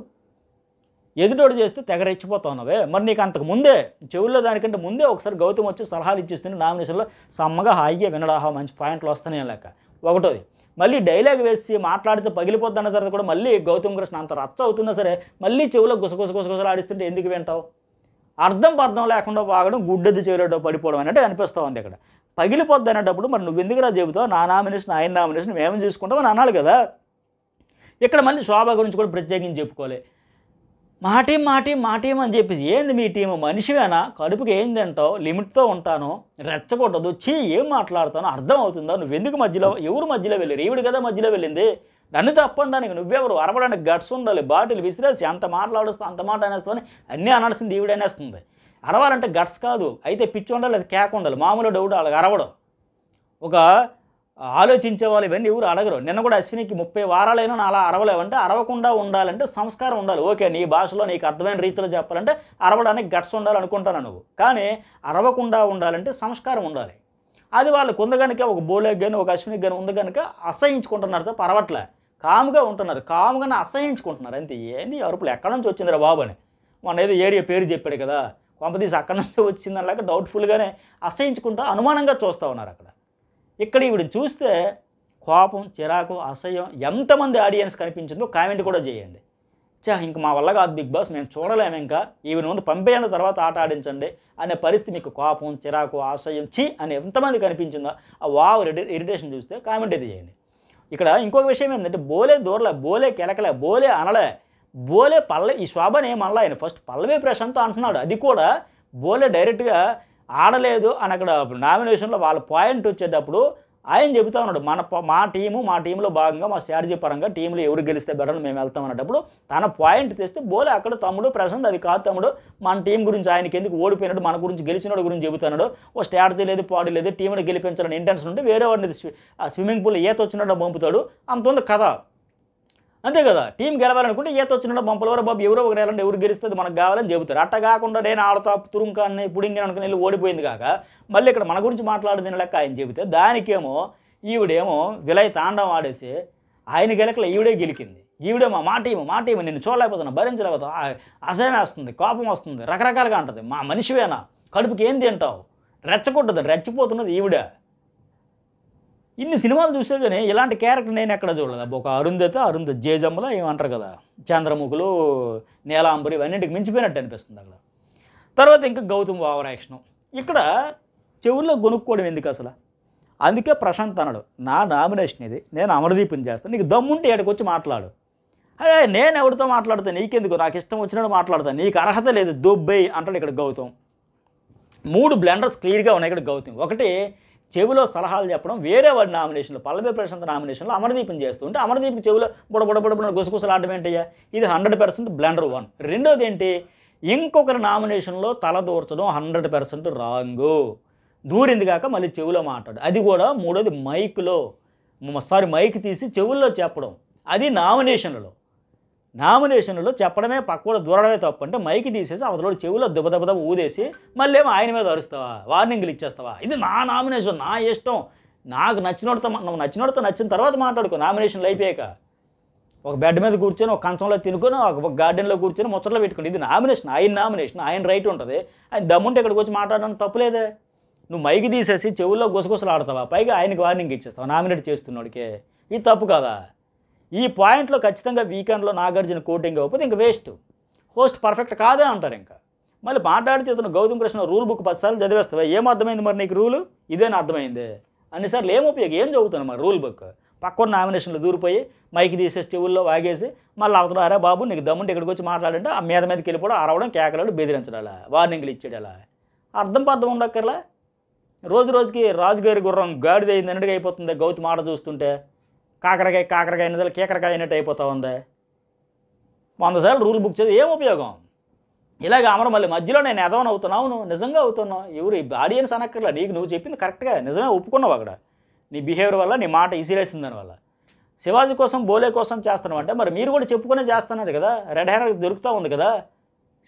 ఎదుటోడు చేస్తే తెగ రెచ్చిపోతా ఉన్నావే మరి నీకు అంతకు ముందే చెవుల్లో దానికంటే ముందే ఒకసారి గౌతమ్ వచ్చి సలహాలు ఇచ్చిస్తుంటే నామినేషన్లో సమ్మగా హాయిగా వినడాహా మంచి పాయింట్లు వస్తానే లేక ఒకటోది మళ్ళీ డైలాగ్ వేసి మాట్లాడితే పగిలిపోద్ది అన్న తర్వాత కూడా మళ్ళీ గౌతమ్ కృష్ణ అంత రచ్చ అవుతున్నా సరే మళ్ళీ చెవులో గుసగుస గుసగుసలు ఆడిస్తుంటే ఎందుకు వింటావు అర్థం అర్థం లేకుండా వాగడం గుడ్డది చెవిలో పడిపోవడం అన్నట్టు అనిపిస్తూ ఉంది ఇక్కడ పగిలిపోద్ది అనేటప్పుడు మరి నువ్వు రా చెబుతావు నా నామినేషన్ ఆయన నామినేషన్ మేము చూసుకుంటాం అని అన్నాడు కదా ఇక్కడ మళ్ళీ శోభ గురించి కూడా ప్రత్యేకించి చెప్పుకోలే మా టీం మా టీం మా టీం అని చెప్పేసి ఏంది మీ టీం మనిషివేనా కడుపుకి ఏం తింటావు లిమిట్తో ఉంటాను రెచ్చకూడదు చీ ఏం మాట్లాడతాను అర్థం అవుతుందా నువ్వు ఎందుకు మధ్యలో ఎవరు మధ్యలో వెళ్ళి ఈవిడ కదా మధ్యలో వెళ్ళింది నన్ను తప్పడానికి నువ్వెవరు అరవడానికి గట్స్ ఉండాలి బాటిల్ విసిరేసి అంత మాట్లాడుస్తా అంత మాట అని అన్నీ అనాల్సింది ఈవిడనేస్తుంది అరవాలంటే గట్స్ కాదు అయితే పిచ్చి ఉండాలి అది కేక ఉండాలి మామూలు డౌట్ వాళ్ళకి అరవడం ఒక ఆలోచించే వాళ్ళు ఇవన్నీ ఎవరు అడగరు నిన్న కూడా అశ్వినికి ముప్పై వారాలైనా అలా అరవలేవంటే అరవకుండా ఉండాలంటే సంస్కారం ఉండాలి ఓకే నీ భాషలో నీకు అర్థమైన రీతిలో చెప్పాలంటే అరవడానికి గట్స్ ఉండాలనుకుంటాను నువ్వు కానీ అరవకుండా ఉండాలంటే సంస్కారం ఉండాలి అది వాళ్ళకు ఉంది కనుక ఒక బోలేకి కానీ ఒక అశ్వినికి కానీ ఉంది కనుక అసహించుకుంటున్నారు తప్ప అరవట్లే కాముగా ఉంటున్నారు కాముగానే అసహించుకుంటున్నారు అంతే ఏంది అరుపులు ఎక్కడి నుంచి వచ్చిందిరా బాబు అని మన ఏదో ఏరియా పేరు చెప్పాడు కదా కొంపదీసి అక్కడి నుంచి వచ్చిందనిలాగా డౌట్ఫుల్గానే అసహించుకుంటూ అనుమానంగా చూస్తూ ఉన్నారు అక్కడ ఇక్కడ ఈవిడిని చూస్తే కోపం చిరాకు అసహ్యం ఎంతమంది ఆడియన్స్ కనిపించిందో కామెంట్ కూడా చేయండి చా ఇంక మా వల్ల కాదు బిగ్ బాస్ మేము చూడలేము ఇంకా ఈవిడ ముందు పంపేయండి తర్వాత ఆట ఆడించండి అనే పరిస్థితి మీకు కోపం చిరాకు ఆశయం చి అని ఎంతమంది కనిపించిందో ఆ వావ్ ఇరిటేషన్ చూస్తే కామెంట్ అయితే చేయండి ఇక్కడ ఇంకొక విషయం ఏంటంటే బోలే దూరలే బోలే కెలకలే బోలే అనలే బోలే పల్లె ఈ శోభనే మళ్ళీ ఆయన ఫస్ట్ పల్లవి ప్రశాంత్ అంటున్నాడు అది కూడా బోలే డైరెక్ట్గా ఆడలేదు అని అక్కడ నామినేషన్లో వాళ్ళ పాయింట్ వచ్చేటప్పుడు ఆయన చెబుతా ఉన్నాడు మన మా టీము మా టీంలో భాగంగా మా స్ట్రాటజీ పరంగా టీంలో ఎవరు గెలిస్తే బెటర్ మేము వెళ్తాం అన్నప్పుడు తన పాయింట్ తెస్తే బోలే అక్కడ తమ్ముడు ప్రశాంత్ అది కాదు తమ్ముడు మన టీం గురించి ఆయనకి ఎందుకు ఓడిపోయినాడు మన గురించి గెలిచినాడు గురించి చెబుతున్నాడు ఓ స్ట్రాటజీ లేదు పాడి లేదు టీంని గెలిపించాలని ఇంటెన్షన్ ఉంటే వేరే వాడిని స్విమ్మింగ్ పూల్ ఈత వచ్చినాడో పంపుతాడు అంత ఉంది కదా అంతే కదా టీం గెలవాలనుకుంటే ఈత వచ్చినట్టు పంపలవరో బాబు ఎవరో ఒకరు వెళ్ళండి ఎవరు గెలుస్తుంది మనకు కావాలని చెబుతారు అట్ట కాకుండా నేను ఆడతా తురుంకాన్ని పుడింగి అనుకుని వెళ్ళి ఓడిపోయింది కాక మళ్ళీ ఇక్కడ మన గురించి మాట్లాడదని లెక్క ఆయన చెబితే దానికేమో ఈవిడేమో విలయ తాండం ఆడేసి ఆయన గెలకలే ఈవిడే గెలికింది ఈవిడే మా మాట ఇవ్వ మాట ఇవ్వ నేను చూడలేకపోతున్నా భరించలేకపోతున్నా అసహ్యం వస్తుంది కోపం వస్తుంది రకరకాలుగా ఉంటుంది మా మనిషివేనా కడుపుకి ఏం తింటావు రెచ్చగొట్టదు రెచ్చిపోతున్నది ఈవిడే ఇన్ని సినిమాలు చూసే కానీ ఇలాంటి క్యారెక్టర్ నేను ఎక్కడ చూడలేదు ఒక అరుంధత అరుంధ జేజమ్మలో ఏమంటారు కదా చంద్రముఖులు నీలాంబరి ఇవన్నింటికి మించిపోయినట్టు అనిపిస్తుంది అక్కడ తర్వాత ఇంకా గౌతమ్ వావర్ యాక్షన్ ఇక్కడ చెవుల్లో కొనుక్కోవడం ఎందుకు అసలు అందుకే ప్రశాంత్ అన్నాడు నా నామినేషన్ ఇది నేను అమరదీపం చేస్తాను నీకు దమ్ముంటే ఇక్కడికి వచ్చి మాట్లాడు అరే నేను ఎవరితో మాట్లాడతాను నీకెందుకు నాకు ఇష్టం వచ్చినట్టు మాట్లాడతాను నీకు అర్హత లేదు దుబ్బై అంటాడు ఇక్కడ గౌతమ్ మూడు బ్లెండర్స్ క్లియర్గా ఉన్నాయి ఇక్కడ గౌతమ్ ఒకటి చెవిలో సలహాలు చెప్పడం వేరే వాడి నామినేషన్లు పల్లవి ప్రశాంత్ నామినేషన్లో చేస్తూ చేస్తుంటే అమరదీప్కి చెవిలో బుడబుడబుడబుడ గుసగుసలాడడం ఏంటయ్యా ఇది హండ్రెడ్ పర్సెంట్ బ్లెండర్ వన్ రెండోది ఏంటి ఇంకొకరి నామినేషన్లో తల దూర్చడం హండ్రెడ్ పర్సెంట్ రాంగు దూరింది కాక మళ్ళీ చెవిలో మాట్లాడు అది కూడా మూడోది మైక్లో సారీ మైక్ తీసి చెవుల్లో చెప్పడం అది నామినేషన్లో నామినేషన్లో చెప్పడమే పక్క దూరడమే తప్పు అంటే మైకి తీసేసి అవతలోడు చెవిలో దెబ్బ ఊదేసి మళ్ళీ ఏమో ఆయన మీద అరుస్తావా వార్నింగ్లు ఇచ్చేస్తావా ఇది నా నామినేషన్ నా ఇష్టం నాకు నచ్చినోడితో నువ్వు నచ్చినోడితో నచ్చిన తర్వాత మాట్లాడుకో నామినేషన్లు అయిపోయాక ఒక బెడ్ మీద కూర్చొని ఒక కంచంలో తినుకొని ఒక గార్డెన్లో కూర్చొని ముచ్చట్లో పెట్టుకుని ఇది నామినేషన్ ఆయన నామినేషన్ ఆయన రైట్ ఉంటుంది ఆయన దమ్ముంటే ఇక్కడికి వచ్చి మాట్లాడడం తప్పులేదే నువ్వు మైకి తీసేసి చెవుల్లో గుసగుసలు ఆడతావా పైగా ఆయనకి వార్నింగ్ ఇచ్చేస్తావు నామినేట్ చేస్తున్నోడికే ఇది తప్పు కదా ఈ పాయింట్లో ఖచ్చితంగా వీకెండ్లో నాగార్జున కోటింగ్ అవ్వకపోతే ఇంకా వేస్ట్ హోస్ట్ పర్ఫెక్ట్ కాదే అంటారు ఇంకా మళ్ళీ మాట్లాడితే అతను గౌతమ్ కృష్ణ రూల్ బుక్ పదిసార్లు చదివేస్తావా ఏం అర్థమైంది మరి నీకు రూలు ఇదేనా అర్థమైంది అన్నిసార్లు ఏం ఉపయోగం ఏం చదువుతాను మరి రూల్ బుక్ పక్కన నామినేషన్లు దూరిపోయి మైకి తీసేసి చెవుల్లో వాగేసి మళ్ళీ అవతల అరే బాబు నీకు దమ్ముంటే ఇక్కడికి వచ్చి మాట్లాడంటే ఆ మీద మీదకి వెళ్ళిపోవడం అరవడం కేకలాడు బెదిరించడాలా వార్నింగ్లు ఇచ్చేడాలా అర్థం పర్థం ఉండక్కర్లా రోజు రోజుకి రాజుగారి గుర్రం గాడిదైంది అన్నట్టుగా అయిపోతుంది గౌతమ్ ఆట చూస్తుంటే కాకరకాయ కాకరకాయ అయినది కీకరకాయ అయినట్టు అయిపోతూ ఉంది వందసార్లు రూల్ బుక్ చేసి ఏం ఉపయోగం ఇలాగ అమరం మళ్ళీ మధ్యలో నేను ఎదవని అవుతున్నావు నువ్వు నిజంగా అవుతున్నావు ఎవరు ఈ ఆడియన్స్ అనక్కర్లే నీకు నువ్వు చెప్పింది కరెక్ట్గా నిజమే ఒప్పుకున్నావు అక్కడ నీ బిహేవియర్ వల్ల నీ మాట ఇసిరేసిన దానివల్ల శివాజీ కోసం బోలే కోసం చేస్తున్నావు అంటే మరి మీరు కూడా చెప్పుకునే చేస్తున్నారు కదా రెడ్ హ్యాండ్ దొరుకుతూ ఉంది కదా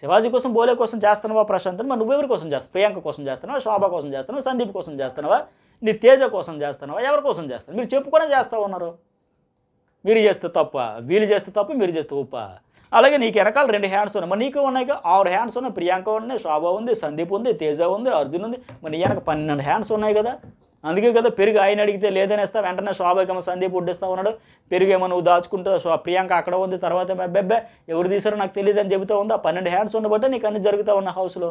శివాజీ కోసం బోలే కోసం చేస్తున్నావా ప్రశాంత్ మరి నువ్వెవరి కోసం చేస్తావు ప్రియాంక కోసం చేస్తున్నావా శోభ కోసం చేస్తున్నావా సందీప్ కోసం చేస్తున్నావా నీ తేజ కోసం చేస్తున్నావా ఎవరి కోసం చేస్తాను మీరు చెప్పుకునే చేస్తూ ఉన్నారు మీరు చేస్తే తప్ప వీళ్ళు చేస్తే తప్ప మీరు చేస్తే ఉప్ప అలాగే నీకు వెనకాల రెండు హ్యాండ్స్ ఉన్నాయి మరి నీకు ఉన్నాయి ఆరు హ్యాండ్స్ ఉన్నాయి ప్రియాంక ఉన్నాయి శోభ ఉంది సందీప్ ఉంది తేజ ఉంది అర్జున్ ఉంది మరి వెనక పన్నెండు హ్యాండ్స్ ఉన్నాయి కదా అందుకే కదా పెరుగు ఆయన అడిగితే లేదనేస్తా వెంటనే స్వాభావికమ సందీప్ ఉడ్డిస్తా ఉన్నాడు పెరుగేమో నువ్వు దాచుకుంటా సో ప్రియాంక అక్కడ ఉంది తర్వాత బెబ్బె ఎవరు తీసారో నాకు తెలియదు అని చెబుతూ ఉంది ఆ పన్నెండు హ్యాండ్స్ ఉండబట్టే నీకు అన్ని జరుగుతూ ఉన్న హౌస్లో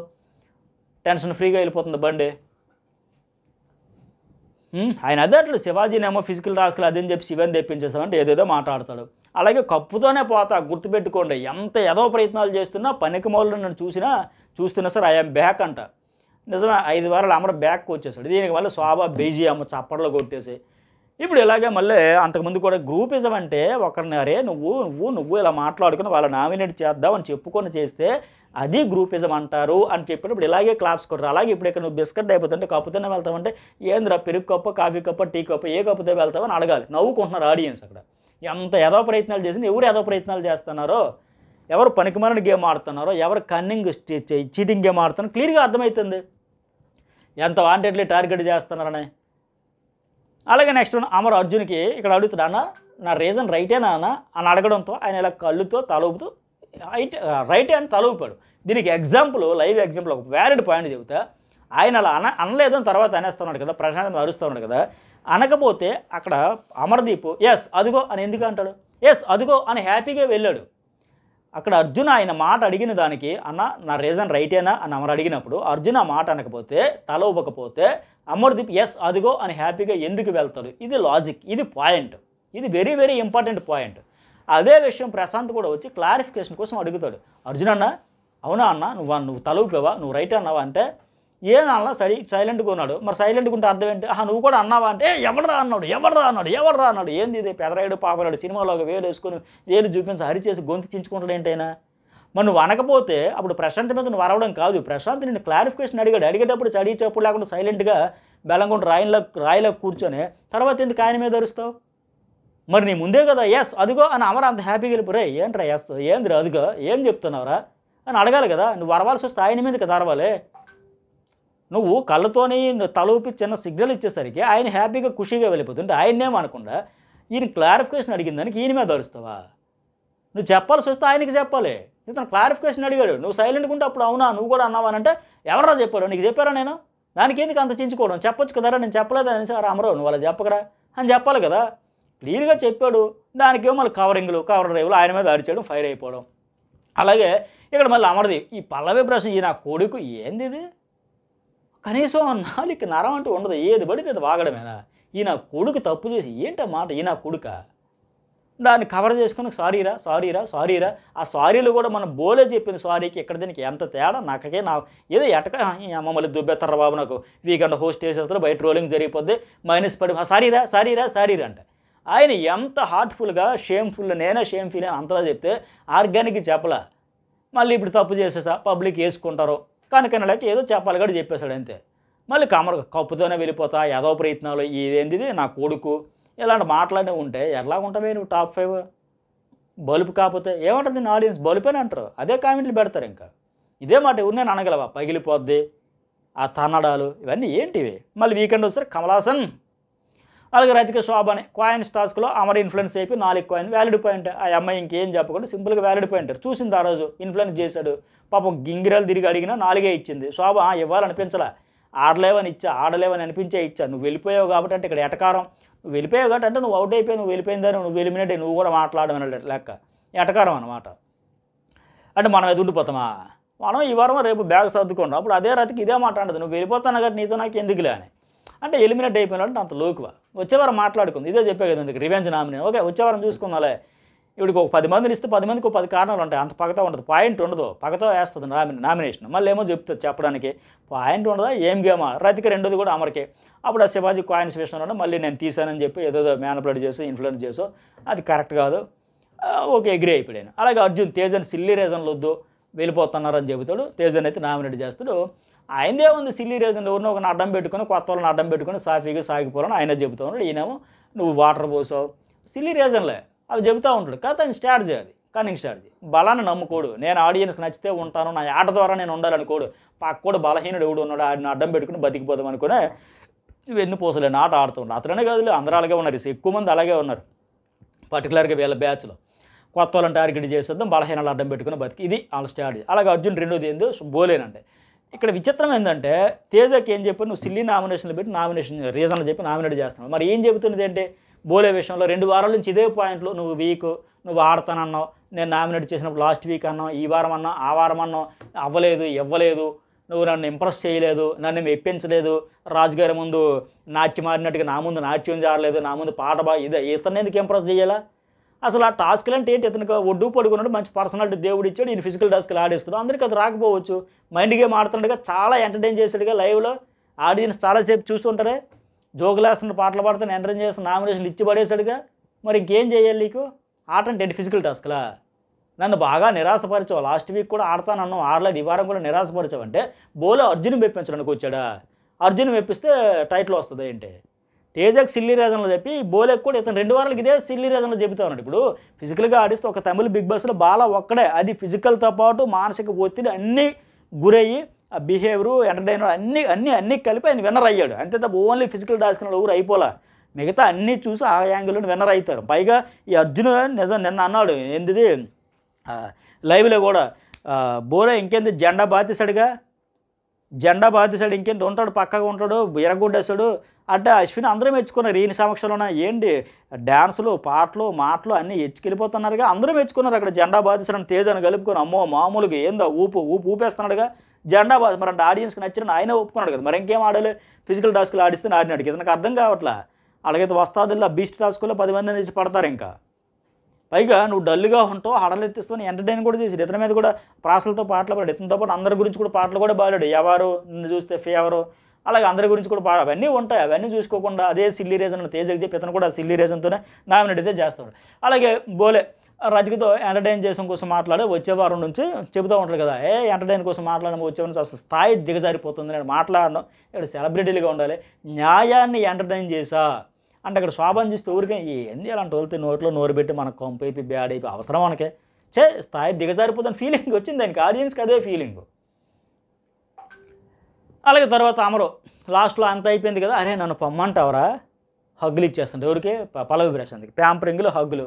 టెన్షన్ ఫ్రీగా వెళ్ళిపోతుంది బండి ఆయన అదే అట్లా శివాజీనేమో ఫిజికల్ టాస్క్లు అదని చెప్పి శివన్ తెప్పించేస్తామంటే ఏదేదో మాట్లాడతాడు అలాగే కప్పుతోనే పోతా గుర్తుపెట్టుకోండి ఎంత ఏదో ప్రయత్నాలు చేస్తున్నా పనికి మౌలు నన్ను చూసినా చూస్తున్నా సార్ ఐఎమ్ బ్యాక్ అంట నిజమే ఐదు వారాలు అమర బ్యాక్ వచ్చేసాడు దీనికి వల్ల శోభ బేజీ అమ్మ చప్పట్లో కొట్టేసి ఇప్పుడు ఇలాగే మళ్ళీ అంతకుముందు కూడా గ్రూపిజం అంటే ఒకరిని అరే నువ్వు నువ్వు నువ్వు ఇలా మాట్లాడుకుని వాళ్ళ నామినేట్ చేద్దాం అని చెప్పుకొని చేస్తే అది గ్రూపిజం అంటారు అని చెప్పినప్పుడు ఇలాగే క్లాప్స్ కొడతారు అలాగే ఇప్పుడు ఇక్కడ నువ్వు బిస్కెట్ అయిపోతుంటే కప్పుతోనే వెళ్తావంటే ఏంద్రా పెరుగు కప్ప కాఫీ కప్ప టీ కప్ప ఏ కప్పుతో వెళ్తావని అడగాలి నవ్వుకుంటున్నారు ఆడియన్స్ అక్కడ ఎంత ఏదో ప్రయత్నాలు చేసినా ఎవరు ఏదో ప్రయత్నాలు చేస్తున్నారో ఎవరు పనికిమాలని గేమ్ ఆడుతున్నారో ఎవరు కన్నింగ్ చీటింగ్ గేమ్ ఆడుతున్నారో క్లియర్గా అర్థమవుతుంది ఎంత వాంటెడ్లీ టార్గెట్ చేస్తున్నారని అలాగే నెక్స్ట్ అమర్ అర్జున్కి ఇక్కడ అడుగుతున్నానా నా రీజన్ రైటేనా అన్న అని అడగడంతో ఆయన ఇలా కళ్ళుతో తలూపుతూ రైట్ రైటే అని తలూపాడు దీనికి ఎగ్జాంపుల్ లైవ్ ఎగ్జాంపుల్ ఒక వ్యాలిడ్ పాయింట్ చెబుతా ఆయన అలా అన అనలేదని తర్వాత అనేస్తున్నాడు కదా అరుస్తూ అరుస్తున్నాడు కదా అనకపోతే అక్కడ అమర్దీప్ ఎస్ అదుగో అని ఎందుకు అంటాడు ఎస్ అదుగో అని హ్యాపీగా వెళ్ళాడు అక్కడ అర్జున్ ఆయన మాట అడిగిన దానికి అన్న నా రీజన్ రైటేనా అని అమర్ అడిగినప్పుడు అర్జున్ ఆ మాట అనకపోతే తల ఇవ్వకపోతే అమర్దీప్ ఎస్ అదిగో అని హ్యాపీగా ఎందుకు వెళ్తాడు ఇది లాజిక్ ఇది పాయింట్ ఇది వెరీ వెరీ ఇంపార్టెంట్ పాయింట్ అదే విషయం ప్రశాంత్ కూడా వచ్చి క్లారిఫికేషన్ కోసం అడుగుతాడు అర్జున్ అన్న అవునా అన్న నువ్వు నువ్వు తల నువ్వు రైట్ అన్నావా అంటే ఏదన్నా సరి సైలెంట్గా ఉన్నాడు మరి సైలెంట్గా ఉంటే అర్థం ఏంటి నువ్వు కూడా అన్నావా అంటే ఎవడరా అన్నాడు ఎవడరా అన్నాడు ఎవడరా అన్నాడు ఏంది ఇది పెదరాయుడు పాపరాడు సినిమాలో వేలు వేసుకొని వేలు చూపించి చేసి గొంతు చించుకుంటాడు ఏంటైనా మరి నువ్వు అనకపోతే అప్పుడు ప్రశాంత్ మీద నువ్వు అరవడం కాదు ప్రశాంత్ నేను క్లారిఫికేషన్ అడిగాడు అడిగేటప్పుడు చడి చెప్పుడు లేకుండా సైలెంట్గా బెలంగుండ రాయిలో రాయిలో కూర్చొని తర్వాత ఎందుకు ఆయన మీద అరుస్తావు మరి నీ ముందే కదా ఎస్ అదిగో అని అమర అంత హ్యాపీగా వెళ్ళిపోరే ఏంట్రా ఎస్ ఏందిరా అదిగో ఏం చెప్తున్నావురా అని అడగాలి కదా నువ్వు అరవాల్సి వస్తే ఆయన మీద కదా అరవాలి నువ్వు కళ్ళతోని తల ఊపి చిన్న సిగ్నల్ ఇచ్చేసరికి ఆయన హ్యాపీగా ఖుషీగా వెళ్ళిపోతుంటే ఆయన్నేమనకుండా ఈయన క్లారిఫికేషన్ అడిగిందానికి ఈయన మీద దరుస్తావా నువ్వు చెప్పాల్సి వస్తే ఆయనకి చెప్పాలి ఇతను క్లారిఫికేషన్ అడిగాడు నువ్వు సైలెంట్గా ఉంటే అప్పుడు అవునా నువ్వు కూడా అన్నావా అంటే ఎవరా చెప్పాడు నీకు చెప్పారా నేను దానికి ఎందుకు అంత చించుకోవడం చెప్పొచ్చు కదరా నేను చెప్పలేదు అని సార్ అమరావు నువ్వు అలా చెప్పకరా అని చెప్పాలి కదా క్లియర్గా చెప్పాడు దానికేమో మళ్ళీ కవరింగ్లు కవర్ డ్రైవ్లు ఆయన మీద అరిచేయడం ఫైర్ అయిపోవడం అలాగే ఇక్కడ మళ్ళీ అమరది ఈ పల్లవి ప్రశ్న ఈ నా కొడుకు ఏంది ఇది కనీసం ఆ నాలుగు నరం అంటూ ఉండదు ఏది పడితే అది వాగడమేనా ఈయన కొడుకు తప్పు చేసి ఏంట మాట ఈయన కొడుక దాన్ని కవర్ చేసుకుని సారీరా సారీరా సారీరా ఆ సారీలు కూడా మన బోలే చెప్పిన సారీకి ఇక్కడ దీనికి ఎంత తేడా నాకే నా ఏదో ఎటక మమ్మల్ని దుబ్బెత్తర్ర బాబు నాకు వీకెండ్ హోస్ట్ చేసేస్తారు బయట రోలింగ్ జరిగిపోద్ది మైనస్ పడి సారీరా సారీరా సారీరా అంట ఆయన ఎంత హార్ట్ఫుల్గా షేమ్ఫుల్ నేనే షేమ్ అని అంతలా చెప్తే ఆర్గానిక్ చెప్పలా మళ్ళీ ఇప్పుడు తప్పు చేసేసా పబ్లిక్ వేసుకుంటారు కనుకనలేక ఏదో చెప్పాలిగాడు చెప్పేశాడు అంతే మళ్ళీ కమర కప్పుతోనే వెళ్ళిపోతా ఏదో ప్రయత్నాలు ఇదేంది నా కొడుకు ఇలాంటి మాట్లాడే ఉంటే ఎలా ఉంటావే నువ్వు టాప్ ఫైవ్ బలుపు కాకపోతే ఏమంటుంది నా ఆడియన్స్ బలుపేనే అంటారు అదే కామెంట్లు పెడతారు ఇంకా ఇదే మాట ఎవరు నేను అనగలవా పగిలిపోద్ది ఆ తన్నడాలు ఇవన్నీ ఏంటివి మళ్ళీ వీకెండ్ వస్తారు కమలాసన్ అలాగే రతిక శోభ అని కాయిన్ స్టాక్స్లో అమర్ ఇన్ఫ్లుయెన్స్ అయిపోయి నాలుగు కాయిన్ వ్యాలిడ్ పాయింట్ ఆ అమ్మాయి ఇంకేం చెప్పకుండా సింపుల్గా వ్యాలిడ్ పాయింట్ చూసింది ఆ రోజు ఇన్ఫ్లుయెన్స్ చేశాడు పాపం గింగిరాలు తిరిగి అడిగినా నాలుగే ఇచ్చింది శోభ ఇవ్వాలనిపించలే ఆడలేవని ఇచ్చా ఆడలేవని అనిపించే ఇచ్చా నువ్వు వెళ్ళిపోయావు కాబట్టి అంటే ఇక్కడ ఎటకారం నువ్వు వెళ్ళిపోయావు కాబట్టి అంటే నువ్వు అవుట్ అయిపోయి నువ్వు వెళ్ళిపోయిందని నువ్వు వెళ్ళిపోయినట్టే నువ్వు కూడా మాట్లాడమని లెక్క ఎటకారం అనమాట అంటే మనం ఎదుండిపోతామా మనం ఈ వారం రేపు బ్యాగ్ సర్దుకుంటాం అప్పుడు అదే రతికి ఇదే మాట్లాడదు నువ్వు వెళ్ళిపోతాను కాబట్టి నీతో నాకు ఎందుకులే అని అంటే ఎలిమినేట్ అయిపోయినట్టు అంత లోకువా వచ్చేవారం మాట్లాడుకుంది ఇదే చెప్పే కదా ఇందుకు రివెంజ్ నామినే ఓకే వచ్చేవారం చూసుకుందాలే ఇవిడికి ఒక పది మందిని ఇస్తే పది మందికి పది కారణాలు ఉంటాయి అంత పగతా ఉండదు పాయింట్ ఉండదు పగతో వేస్తుంది నామినే నామినేషన్ మళ్ళీ ఏమో చెప్తుంది చెప్పడానికి పాయింట్ ఉండదా ఏం గేమా రతిక రెండోది కూడా అమరికే అప్పుడు ఆ శివాజీ కాయిన్స్ విషయంలో మళ్ళీ నేను తీశానని చెప్పి ఏదేదో మేనప్లేట్ చేసి ఇన్ఫ్లుయెన్స్ చేసో అది కరెక్ట్ కాదు ఓకే అగ్రి అయిపోయాను అలాగే అర్జున్ తేజన్ సిల్లీ రీజన్లు వద్దు వెళ్ళిపోతున్నారని చెబుతాడు తేజన్ అయితే నామినేట్ చేస్తాడు ఆయనదే ఉంది సిల్లీ రీజన్లు ఎవరినో ఒక అడ్డం పెట్టుకుని కొత్త వాళ్ళని అడ్డం పెట్టుకుని సాఫీగా సాగిపోవాలని ఆయన చెబుతూ ఉన్నాడు ఈయనేమో నువ్వు వాటర్ పోసావు సిల్లీ రీజన్లే అవి చెబుతూ ఉంటాడు కదా ఆయన స్ట్రాటజీ అది కన్నింగ్ స్ట్రాటజీ బలాన్ని నమ్ముకోడు నేను ఆడియన్స్కి నచ్చితే ఉంటాను నా ఆట ద్వారా నేను ఉండాలనుకోడు పక్కోడు బలహీనుడు ఎవడు ఉన్నాడు ఆయన అడ్డం పెట్టుకుని బతికిపోదాం అనుకునే ఇవన్నీ పోసలే ఆట ఆడుతున్నాడు అతనే కాదు అందరూ అలాగే ఉన్నారు ఎక్కువ మంది అలాగే ఉన్నారు పర్టికులర్గా వీళ్ళ బ్యాచ్లో కొత్త వాళ్ళని టార్గెట్ చేసేద్దాం బలహీనాలు అడ్డం పెట్టుకుని బతికి ఇది వాళ్ళ స్ట్రాటజీ అలాగే అర్జున్ రెండోది ఏందో బోలేనంటే ఇక్కడ విచిత్రం ఏంటంటే తేజకి ఏం చెప్పి నువ్వు సిల్లీ నామినేషన్లు పెట్టి నామినేషన్ రీజన్లు చెప్పి నామినేట్ చేస్తున్నావు మరి ఏం చెబుతున్నది అంటే బోలే విషయంలో రెండు వారాల నుంచి ఇదే పాయింట్లు నువ్వు వీక్ నువ్వు ఆడతానన్నావు నేను నామినేట్ చేసినప్పుడు లాస్ట్ వీక్ అన్నావు ఈ వారం అన్నా ఆ వారం అన్నావు అవ్వలేదు ఇవ్వలేదు నువ్వు నన్ను ఇంప్రెస్ చేయలేదు నన్ను మెప్పించలేదు రాజుగారి ముందు నాట్యం ఆడినట్టుగా నా ముందు నాట్యం చేయలేదు నా ముందు పాట బా ఇదే ఇతను ఎందుకు ఇంప్రెస్ చేయాలా అసలు ఆ టాస్క్లు అంటే ఏంటి ఇతనికి ఒడ్డు పడుకున్నాడు మంచి పర్సనాలిటీ దేవుడు ఇచ్చాడు ఈయన ఫిజికల్ టాస్క్లు ఆడేస్తాడు అందరికీ అది రాకపోవచ్చు మైండ్ గేమ్ ఆడుతుండగా చాలా ఎంటర్టైన్ చేశాడుగా లైవ్లో ఆడియన్స్ చాలాసేపు చూస్తుంటారే జోకులేస్తున్న పాటలు పాడుతున్న ఎంటర్టైన్ చేసిన నామినేషన్లు ఇచ్చి పడేశాడుగా మరి ఇంకేం చేయాలి నీకు ఆట అంటే ఏంటి ఫిజికల్ టాస్క్లా నన్ను బాగా నిరాశపరిచావు లాస్ట్ వీక్ కూడా ఆడతానన్నావు ఆడలేదు ఈ వారం కూడా నిరాశపరిచావు అంటే బోలో అర్జున్ మెప్పించడానికి వచ్చాడా అర్జున్ మెప్పిస్తే టైటిల్ వస్తుంది ఏంటి తేజకు సిల్లీ రీజన్లు చెప్పి బోలెక్ కూడా ఇతను రెండు వారాలకు ఇదే సిల్లీ రీజన్లు చెబుతా ఉన్నాడు ఇప్పుడు ఫిజికల్గా ఆడిస్తే ఒక తమిళ బిగ్ బాస్లో బాల ఒక్కడే అది ఫిజికల్తో పాటు మానసిక ఒత్తిడి అన్నీ గురయ్యి ఆ బిహేవియరు ఎంటర్టైనర్ అన్నీ అన్నీ అన్నీ కలిపి ఆయన విన్నర్ అయ్యాడు అంతే తప్ప ఓన్లీ ఫిజికల్ డాస్కిన ఊరు అయిపోలే మిగతా అన్నీ చూసి ఆ యాంగిల్లో విన్నర్ అవుతారు పైగా ఈ అర్జున్ నిజం నిన్న అన్నాడు ఎందుది లైవ్లో కూడా బోలే ఇంకేంది జెండా బాధిసాడుగా జెండా బాధిసాడు ఇంకేంటి ఉంటాడు పక్కగా ఉంటాడు ఎరగొడ్డేస్తాడు అంటే అశ్విన్ అందరూ మెచ్చుకున్నారు ఈయన సమక్షంలోనే ఏంటి డ్యాన్సులు పాటలు మాటలు అన్నీ ఎచ్చుకెళ్ళిపోతున్నారుగా అందరూ మెచ్చుకున్నారు అక్కడ జెండా బాధిస్తున్న తేజను కలుపుకొని అమ్మో మామూలుగా ఏందో ఊపు ఊపు ఊపేస్తున్నాడుగా జెండా బాధ మరి అంటే ఆడియన్స్కి నచ్చిన ఆయన ఒప్పుకున్నాడు కదా మరి ఇంకేం ఆడాలి ఫిజికల్ టాస్క్లు ఆడిస్తే ఆడినాడు అడిగి నాకు అర్థం కావట్లా అలాగైతే వస్తాదుల్లో బీస్ట్ టాస్క్లో పది మంది అనేసి పడతారు ఇంకా పైగా నువ్వు డల్గా ఉంటావు హడలెత్తిస్తావు ఎంటర్టైన్ కూడా చేసి ఇతని మీద కూడా ప్రాసలతో పాటలు పాడు ఇతనితో పాటు అందరి గురించి కూడా పాటలు కూడా పాడాడు ఎవరు నిన్ను చూస్తే ఫేవరు అలాగే అందరి గురించి కూడా అవన్నీ ఉంటాయి అవన్నీ చూసుకోకుండా అదే సిల్లీ రీజన్ తేజకి చెప్పి అతను కూడా సిల్లీ రీజన్తోనే నామినేట్ అయితే చేస్తాడు అలాగే బోలే రజకితో ఎంటర్టైన్ చేసిన కోసం మాట్లాడే వచ్చే వారం నుంచి చెబుతూ ఉంటారు కదా ఏ ఎంటర్టైన్ కోసం మాట్లాడడం వచ్చే నుంచి అసలు స్థాయి దిగజారిపోతుంది నేను మాట్లాడడం ఇక్కడ సెలబ్రిటీలుగా ఉండాలి న్యాయాన్ని ఎంటర్టైన్ చేసా అంటే అక్కడ శోభాన్ని చూస్తే ఊరికే ఏంది అలాంటి వాళ్ళతో నోట్లో నోరు పెట్టి మనకు కొంపైపి బ్యాడ్ అయిపోయి అవసరం మనకే చే స్థాయి దిగజారిపోతుంది ఫీలింగ్ వచ్చింది దానికి ఆడియన్స్కి అదే ఫీలింగు అలాగే తర్వాత అమరు లాస్ట్లో అంత అయిపోయింది కదా అరే నన్ను పొమ్మంటావరా హగ్గులు ఇచ్చేస్తుంది ఎవరికే పల్లవి ప్రశాంత్కి ప్యాంపరింగ్లు హగ్గులు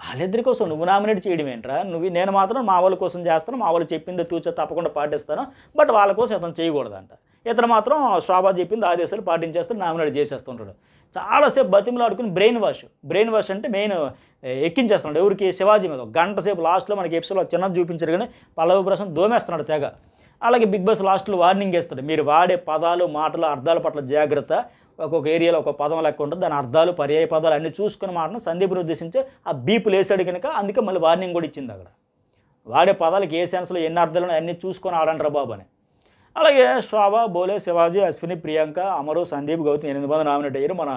వాళ్ళిద్దరి కోసం నువ్వు నామినేట్ చేయడం ఏంట్రా నువ్వు నేను మాత్రం మా వాళ్ళ కోసం చేస్తాను మా వాళ్ళు చెప్పింది తూచ తప్పకుండా పాటిస్తాను బట్ వాళ్ళ కోసం ఇతను చేయకూడదంట ఇతను మాత్రం శోభా చెప్పింది ఆదేశాలు పాటించేస్తాడు నామినేట్ చేసేస్తుంటాడు చాలాసేపు బతిమలాడుకుని బ్రెయిన్ వాష్ బ్రెయిన్ వాష్ అంటే మెయిన్ ఎక్కించేస్తున్నాడు ఎవరికి శివాజీ మీద గంట సేపు లాస్ట్లో మనకి ఎపిసోడ్లో చిన్నది చూపించారు కానీ పల్లవి ప్రశ్న దోమేస్తున్నాడు తెగ అలాగే బిగ్ బాస్ లాస్ట్లో వార్నింగ్ ఇస్తుంది మీరు వాడే పదాలు మాటలు అర్థాల పట్ల జాగ్రత్త ఒక్కొక్క ఏరియాలో ఒక పదం లెక్క ఉంటుంది దాని అర్థాలు పర్యాయ పదాలు అన్నీ చూసుకుని మాటను సందీప్ని ఉద్దేశించి ఆ బీపులు వేసాడు కనుక అందుకే మళ్ళీ వార్నింగ్ కూడా ఇచ్చింది అక్కడ వాడే పదాలకు ఏ సెన్స్లో ఎన్ని అర్థాలు అన్నీ చూసుకొని ఆడంటారు బాబు అని అలాగే శోభ బోలే శివాజీ అశ్విని ప్రియాంక అమరు సందీప్ గౌతమ్ ఎనిమిది మంది నామినేట్ అయ్యారు మన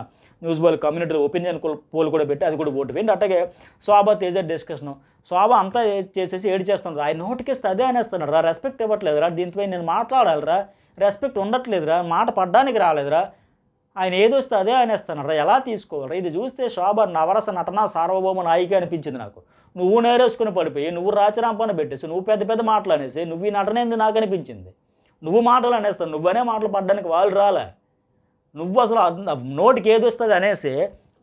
news ball community opinion poll కూడా పెట్టి అది కూడా ఓటు ఏంటి అట్టగే శోభా తేజ డిస్కషన్ శోభ అంతా చేసేసి ఏడు రా ఆయన నోటికిస్తే అదే అనేస్తున్నాడు రా రెస్పెక్ట్ ఇవ్వట్లేదు రా దీనిపై నేను మాట్లాడాలిరా రెస్పెక్ట్ ఉండట్లేదురా మాట పడ్డానికి రాలేదురా ఆయన ఏదొస్తే అదే అనేస్తున్నాడు ఎలా తీసుకోవాలి ఇది చూస్తే శోభ నవరస నటన సార్వభౌమ నాయికి అనిపించింది నాకు నువ్వు నేరేసుకుని పడిపోయి నువ్వు రాచరాంపాన్ని పెట్టేసి నువ్వు పెద్ద పెద్ద మాటలు అనేసి నువ్వు ఈ ఏంది నాకు అనిపించింది నువ్వు మాటలు అనేస్తావు నువ్వనే మాటలు పడ్డానికి వాళ్ళు రాలే నువ్వు అసలు నోటికి ఏది వస్తుంది అనేసి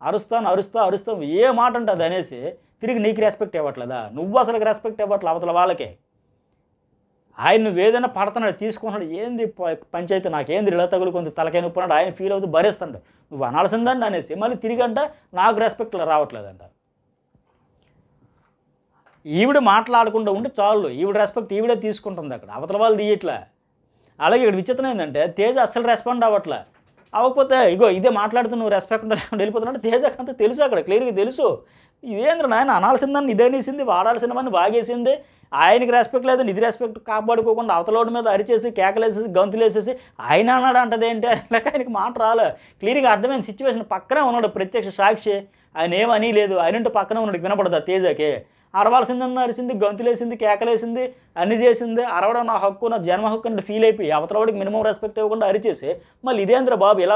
అరుస్తాను అరుస్తా అరుస్తాం ఏ మాట అంటుంది అది అనేసి తిరిగి నీకు రెస్పెక్ట్ ఇవ్వట్లేదా నువ్వు అసలు రెస్పెక్ట్ ఇవ్వట్లే అవతల వాళ్ళకే ఆయన నువ్వు ఏదైనా పడుతున్నాడు తీసుకున్నాడు ఏంది పంచాయతీ నాకేంది ఇలా తగులుకుంది తలకై నొప్పున్నాడు ఆయన ఫీల్ అవుతూ భరిస్తాడు నువ్వు అనాల్సిందండి అనేసి మళ్ళీ తిరిగంట నాకు రెస్పెక్ట్ రావట్లేదంట ఈవిడ మాట్లాడకుండా ఉంటే చాలు ఈవిడ రెస్పెక్ట్ ఈవిడే తీసుకుంటుంది అక్కడ అవతల వాళ్ళు తీయట్లే అలాగే ఇక్కడ విచిత్రం ఏంటంటే తేజ అస్సలు రెస్పాండ్ అవ్వట్లే అవకపోతే ఇగో ఇదే మాట్లాడుతూ నువ్వు రెస్పెక్ట్ లేకుండా వెళ్ళిపోతున్నాడు అంత తెలుసు అక్కడ క్లియర్గా తెలుసు ఇదేంద్ర నాయన అనాల్సిందని ఇదేనేసింది పని బాగేసింది ఆయనకి రెస్పెక్ట్ లేదు నిధి రెస్పెక్ట్ కాపాడుకోకుండా అవతలోడి మీద అరిచేసి కేకలేసేసి గంతులేసేసి ఆయన అన్నాడు ఏంటి లేక ఆయనకి మాట రాలే క్లియర్గా అర్థమైన సిచ్యువేషన్ పక్కనే ఉన్నాడు ప్రత్యక్ష సాక్షి ఆయన ఏమనీ లేదు ఆయన పక్కనే ఉన్నాడు వినపడదా తేజకి అరవాల్సిందన్న అరిసింది గంతులేసింది కేకలేసింది అన్ని చేసింది అరవడం నా హక్కు నా జన్మ హక్కు అంటే ఫీల్ అయిపోయి అవతలవాడికి మినిమం రెస్పెక్ట్ ఇవ్వకుండా అరిచేసి మళ్ళీ ఇదేంద్ర బాబు ఇలా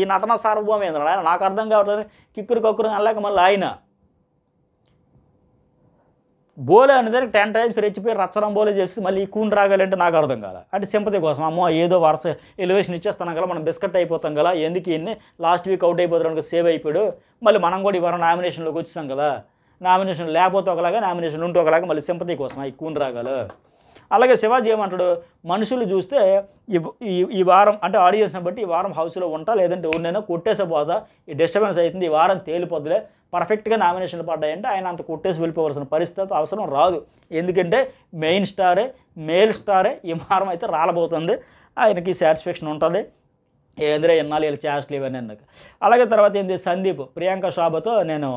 ఈ నటన సార్వభౌమం ఏంద్ర ఆయన నాకు అర్థం కావట్లేదు కిక్కురు కక్కురు అనలేక మళ్ళీ ఆయన బోలే అనేదానికి టెన్ టైమ్స్ రెచ్చిపోయి రచ్చరం బోలే చేసి మళ్ళీ ఈ కూని రాగాలంటే నాకు అర్థం కాల అంటే సింపతి కోసం అమ్మో ఏదో వరుస ఎలివేషన్ ఇచ్చేస్తాను కదా మనం బిస్కెట్ అయిపోతాం కదా ఎందుకు ఇన్ని లాస్ట్ వీక్ అవుట్ అయిపోతాడు సేవ్ అయిపోయాడు మళ్ళీ మనం కూడా ఇవాళ నామినేషన్లోకి వచ్చేసాం కదా నామినేషన్ లేకపోతే ఒకలాగా నామినేషన్ ఉంటే ఒకలాగా మళ్ళీ సింపతి కోసం ఈ కూని రాగాలు అలాగే శివాజీ ఏమంటాడు మనుషులు చూస్తే ఈ ఈ వారం అంటే ఆడియన్స్ని బట్టి ఈ వారం హౌస్లో ఉంటా లేదంటే ఎవరినైనా కొట్టేసే పోతా ఈ డిస్టర్బెన్స్ అవుతుంది ఈ వారం తేలిపోద్దులే పర్ఫెక్ట్గా నామినేషన్లు పడ్డాయంటే ఆయన అంత కొట్టేసి వెళ్ళిపోవలసిన పరిస్థితి అవసరం రాదు ఎందుకంటే మెయిన్ స్టారే మేల్ స్టారే ఈ వారం అయితే రాలబోతుంది ఆయనకి సాటిస్ఫాక్షన్ ఉంటుంది ఏంద్రే ఎన్నాళ్ళు వీళ్ళు చేస్తలేవని అలాగే తర్వాత ఏంది సందీప్ ప్రియాంక శోభతో నేను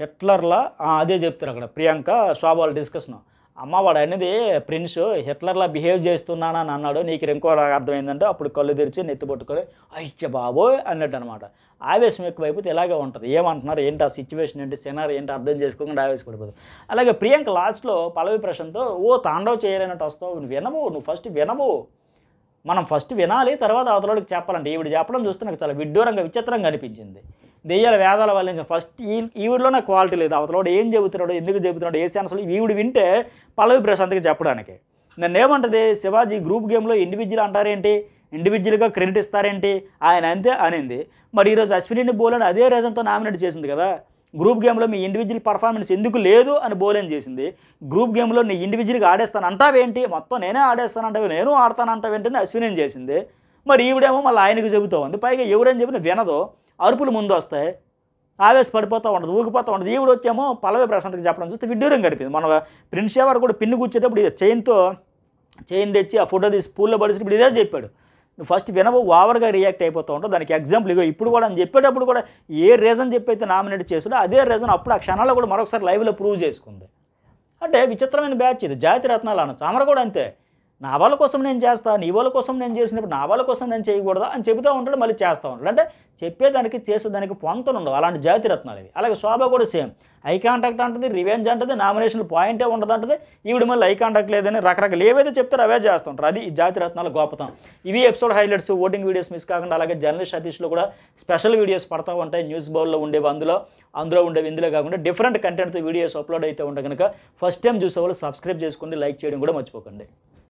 హిట్లర్లా అదే చెప్తారు అక్కడ ప్రియాంక శోభాలు డిస్కషన్ అమ్మ వాడు అనేది ప్రిన్స్ హిట్లర్లా బిహేవ్ చేస్తున్నానని అన్నాడు నీకు ఇంకో అర్థమైందంటే అప్పుడు కళ్ళు తెరిచి నెత్తి పట్టుకొని అయ్య బాబోయ్ అన్నట్టు అనమాట ఆవేశం ఎక్కువైపోతే ఇలాగే ఉంటుంది ఏమంటున్నారు ఏంటి ఆ సిచ్యువేషన్ ఏంటి సినారీ ఏంటి అర్థం చేసుకోకుండా ఆవేశపడిపోతుంది అలాగే ప్రియాంక లాస్ట్లో పలవి ప్రశ్నతో ఓ తాండవ చేయలేనట్టు వస్తావు నువ్వు వినవు నువ్వు ఫస్ట్ వినవు మనం ఫస్ట్ వినాలి తర్వాత అవతలకి చెప్పాలంటే ఈవిడ చెప్పడం చూస్తే నాకు చాలా విడ్డూరంగా విచిత్రంగా అనిపించింది దెయ్యాల వేదాల వల్ల ఫస్ట్ ఈ ఈవిడలో నాకు క్వాలిటీ లేదు అవతలోడు ఏం చెబుతున్నాడు ఎందుకు చెబుతున్నాడు ఏ ఛాన్సలు ఈవిడు వింటే పల్లవి ప్రశాంత్కి చెప్పడానికి నన్ను ఏమంటది శివాజీ గ్రూప్ గేమ్లో ఇండివిజువల్ అంటారేంటి ఇండివిజువల్గా క్రెడిట్ ఇస్తారేంటి ఆయన అంతే అనింది మరి ఈరోజు అశ్విని బోలెన్ అదే రీజన్తో నామినేట్ చేసింది కదా గ్రూప్ గేమ్లో మీ ఇండివిజువల్ పర్ఫార్మెన్స్ ఎందుకు లేదు అని బోలెన్ చేసింది గ్రూప్ గేమ్లో నీ ఇండివిజువల్గా ఆడేస్తాను అంటావేంటి మొత్తం నేనే ఆడేస్తానంటావు నేను ఆడతానంటావేంటని అని అశ్విని చేసింది మరి ఈవిడేమో మళ్ళీ ఆయనకు చెబుతూ ఉంది పైగా ఎవరని చెప్పిన వినదు అరుపులు ముందు వస్తాయి ఆవేశపడిపోతూ ఉండదు ఊగిపోతూ ఉండదు ఈవిడ వచ్చేమో పలవే ప్రశాంత్కి చెప్పడం చూస్తే విడ్డూరం గడిపింది మన ప్రిన్స్ షేవర్ కూడా పిన్ను కూర్చేటప్పుడు ఇది చైన్తో చైన్ తెచ్చి ఆ ఫోటో తీసి పూల్లో పడిచినప్పుడు ఇదే చెప్పాడు నువ్వు ఫస్ట్ వినవు ఓవర్గా రియాక్ట్ అయిపోతూ ఉంటావు దానికి ఎగ్జాంపుల్ ఇగో ఇప్పుడు కూడా అని చెప్పేటప్పుడు కూడా ఏ రీజన్ చెప్పైతే నామినేట్ చేసాడో అదే రీజన్ అప్పుడు ఆ క్షణాల్లో కూడా మరొకసారి లైవ్లో ప్రూవ్ చేసుకుంది అంటే విచిత్రమైన బ్యాచ్ ఇది జాతి రత్నాలు అనొచ్చు అమర కూడా అంతే నా వాళ్ళ కోసం నేను చేస్తా నీ వాళ్ళ కోసం నేను చేసినప్పుడు నా వాళ్ళ కోసం నేను చేయకూడదా అని చెబుతూ ఉంటాడు మళ్ళీ చేస్తూ ఉంటాడు అంటే చెప్పేదానికి చేసేదానికి పొంతలు ఉండవు అలాంటి జాతిరత్నాలు ఇవి అలాగే శోభ కూడా సేమ్ ఐ కాంటాక్ట్ అంటుంది రివెంజ్ అంటుంది నామినేషన్ పాయింటే ఉండదు అంటుంది ఈవిడ మళ్ళీ ఐ కాంటాక్ట్ లేదని రకరకాల ఏవైతే చెప్తారో అవే చేస్తుంటారు అది జాతి జాతిరత్నాల గొప్పతం ఇవి episode highlights voting videos miss కాకుండా అలాగే జర్నలిస్ట్ సతీష్లో కూడా స్పెషల్ వీడియోస్ పడతా ఉంటాయి న్యూస్ బౌల్లో ఉండేవి అందులో అందులో ఉండేవి ఇందులో కాకుండా డిఫరెంట్ కంటెంట్తో వీడియోస్ అప్లోడ్ అయితే ఉంటే కనుక ఫస్ట్ టైం చూసే వాళ్ళు సబ్స్క్రైబ్ చేసుకోండి లైక్ చేయడం కూడా మర్చిపోకండి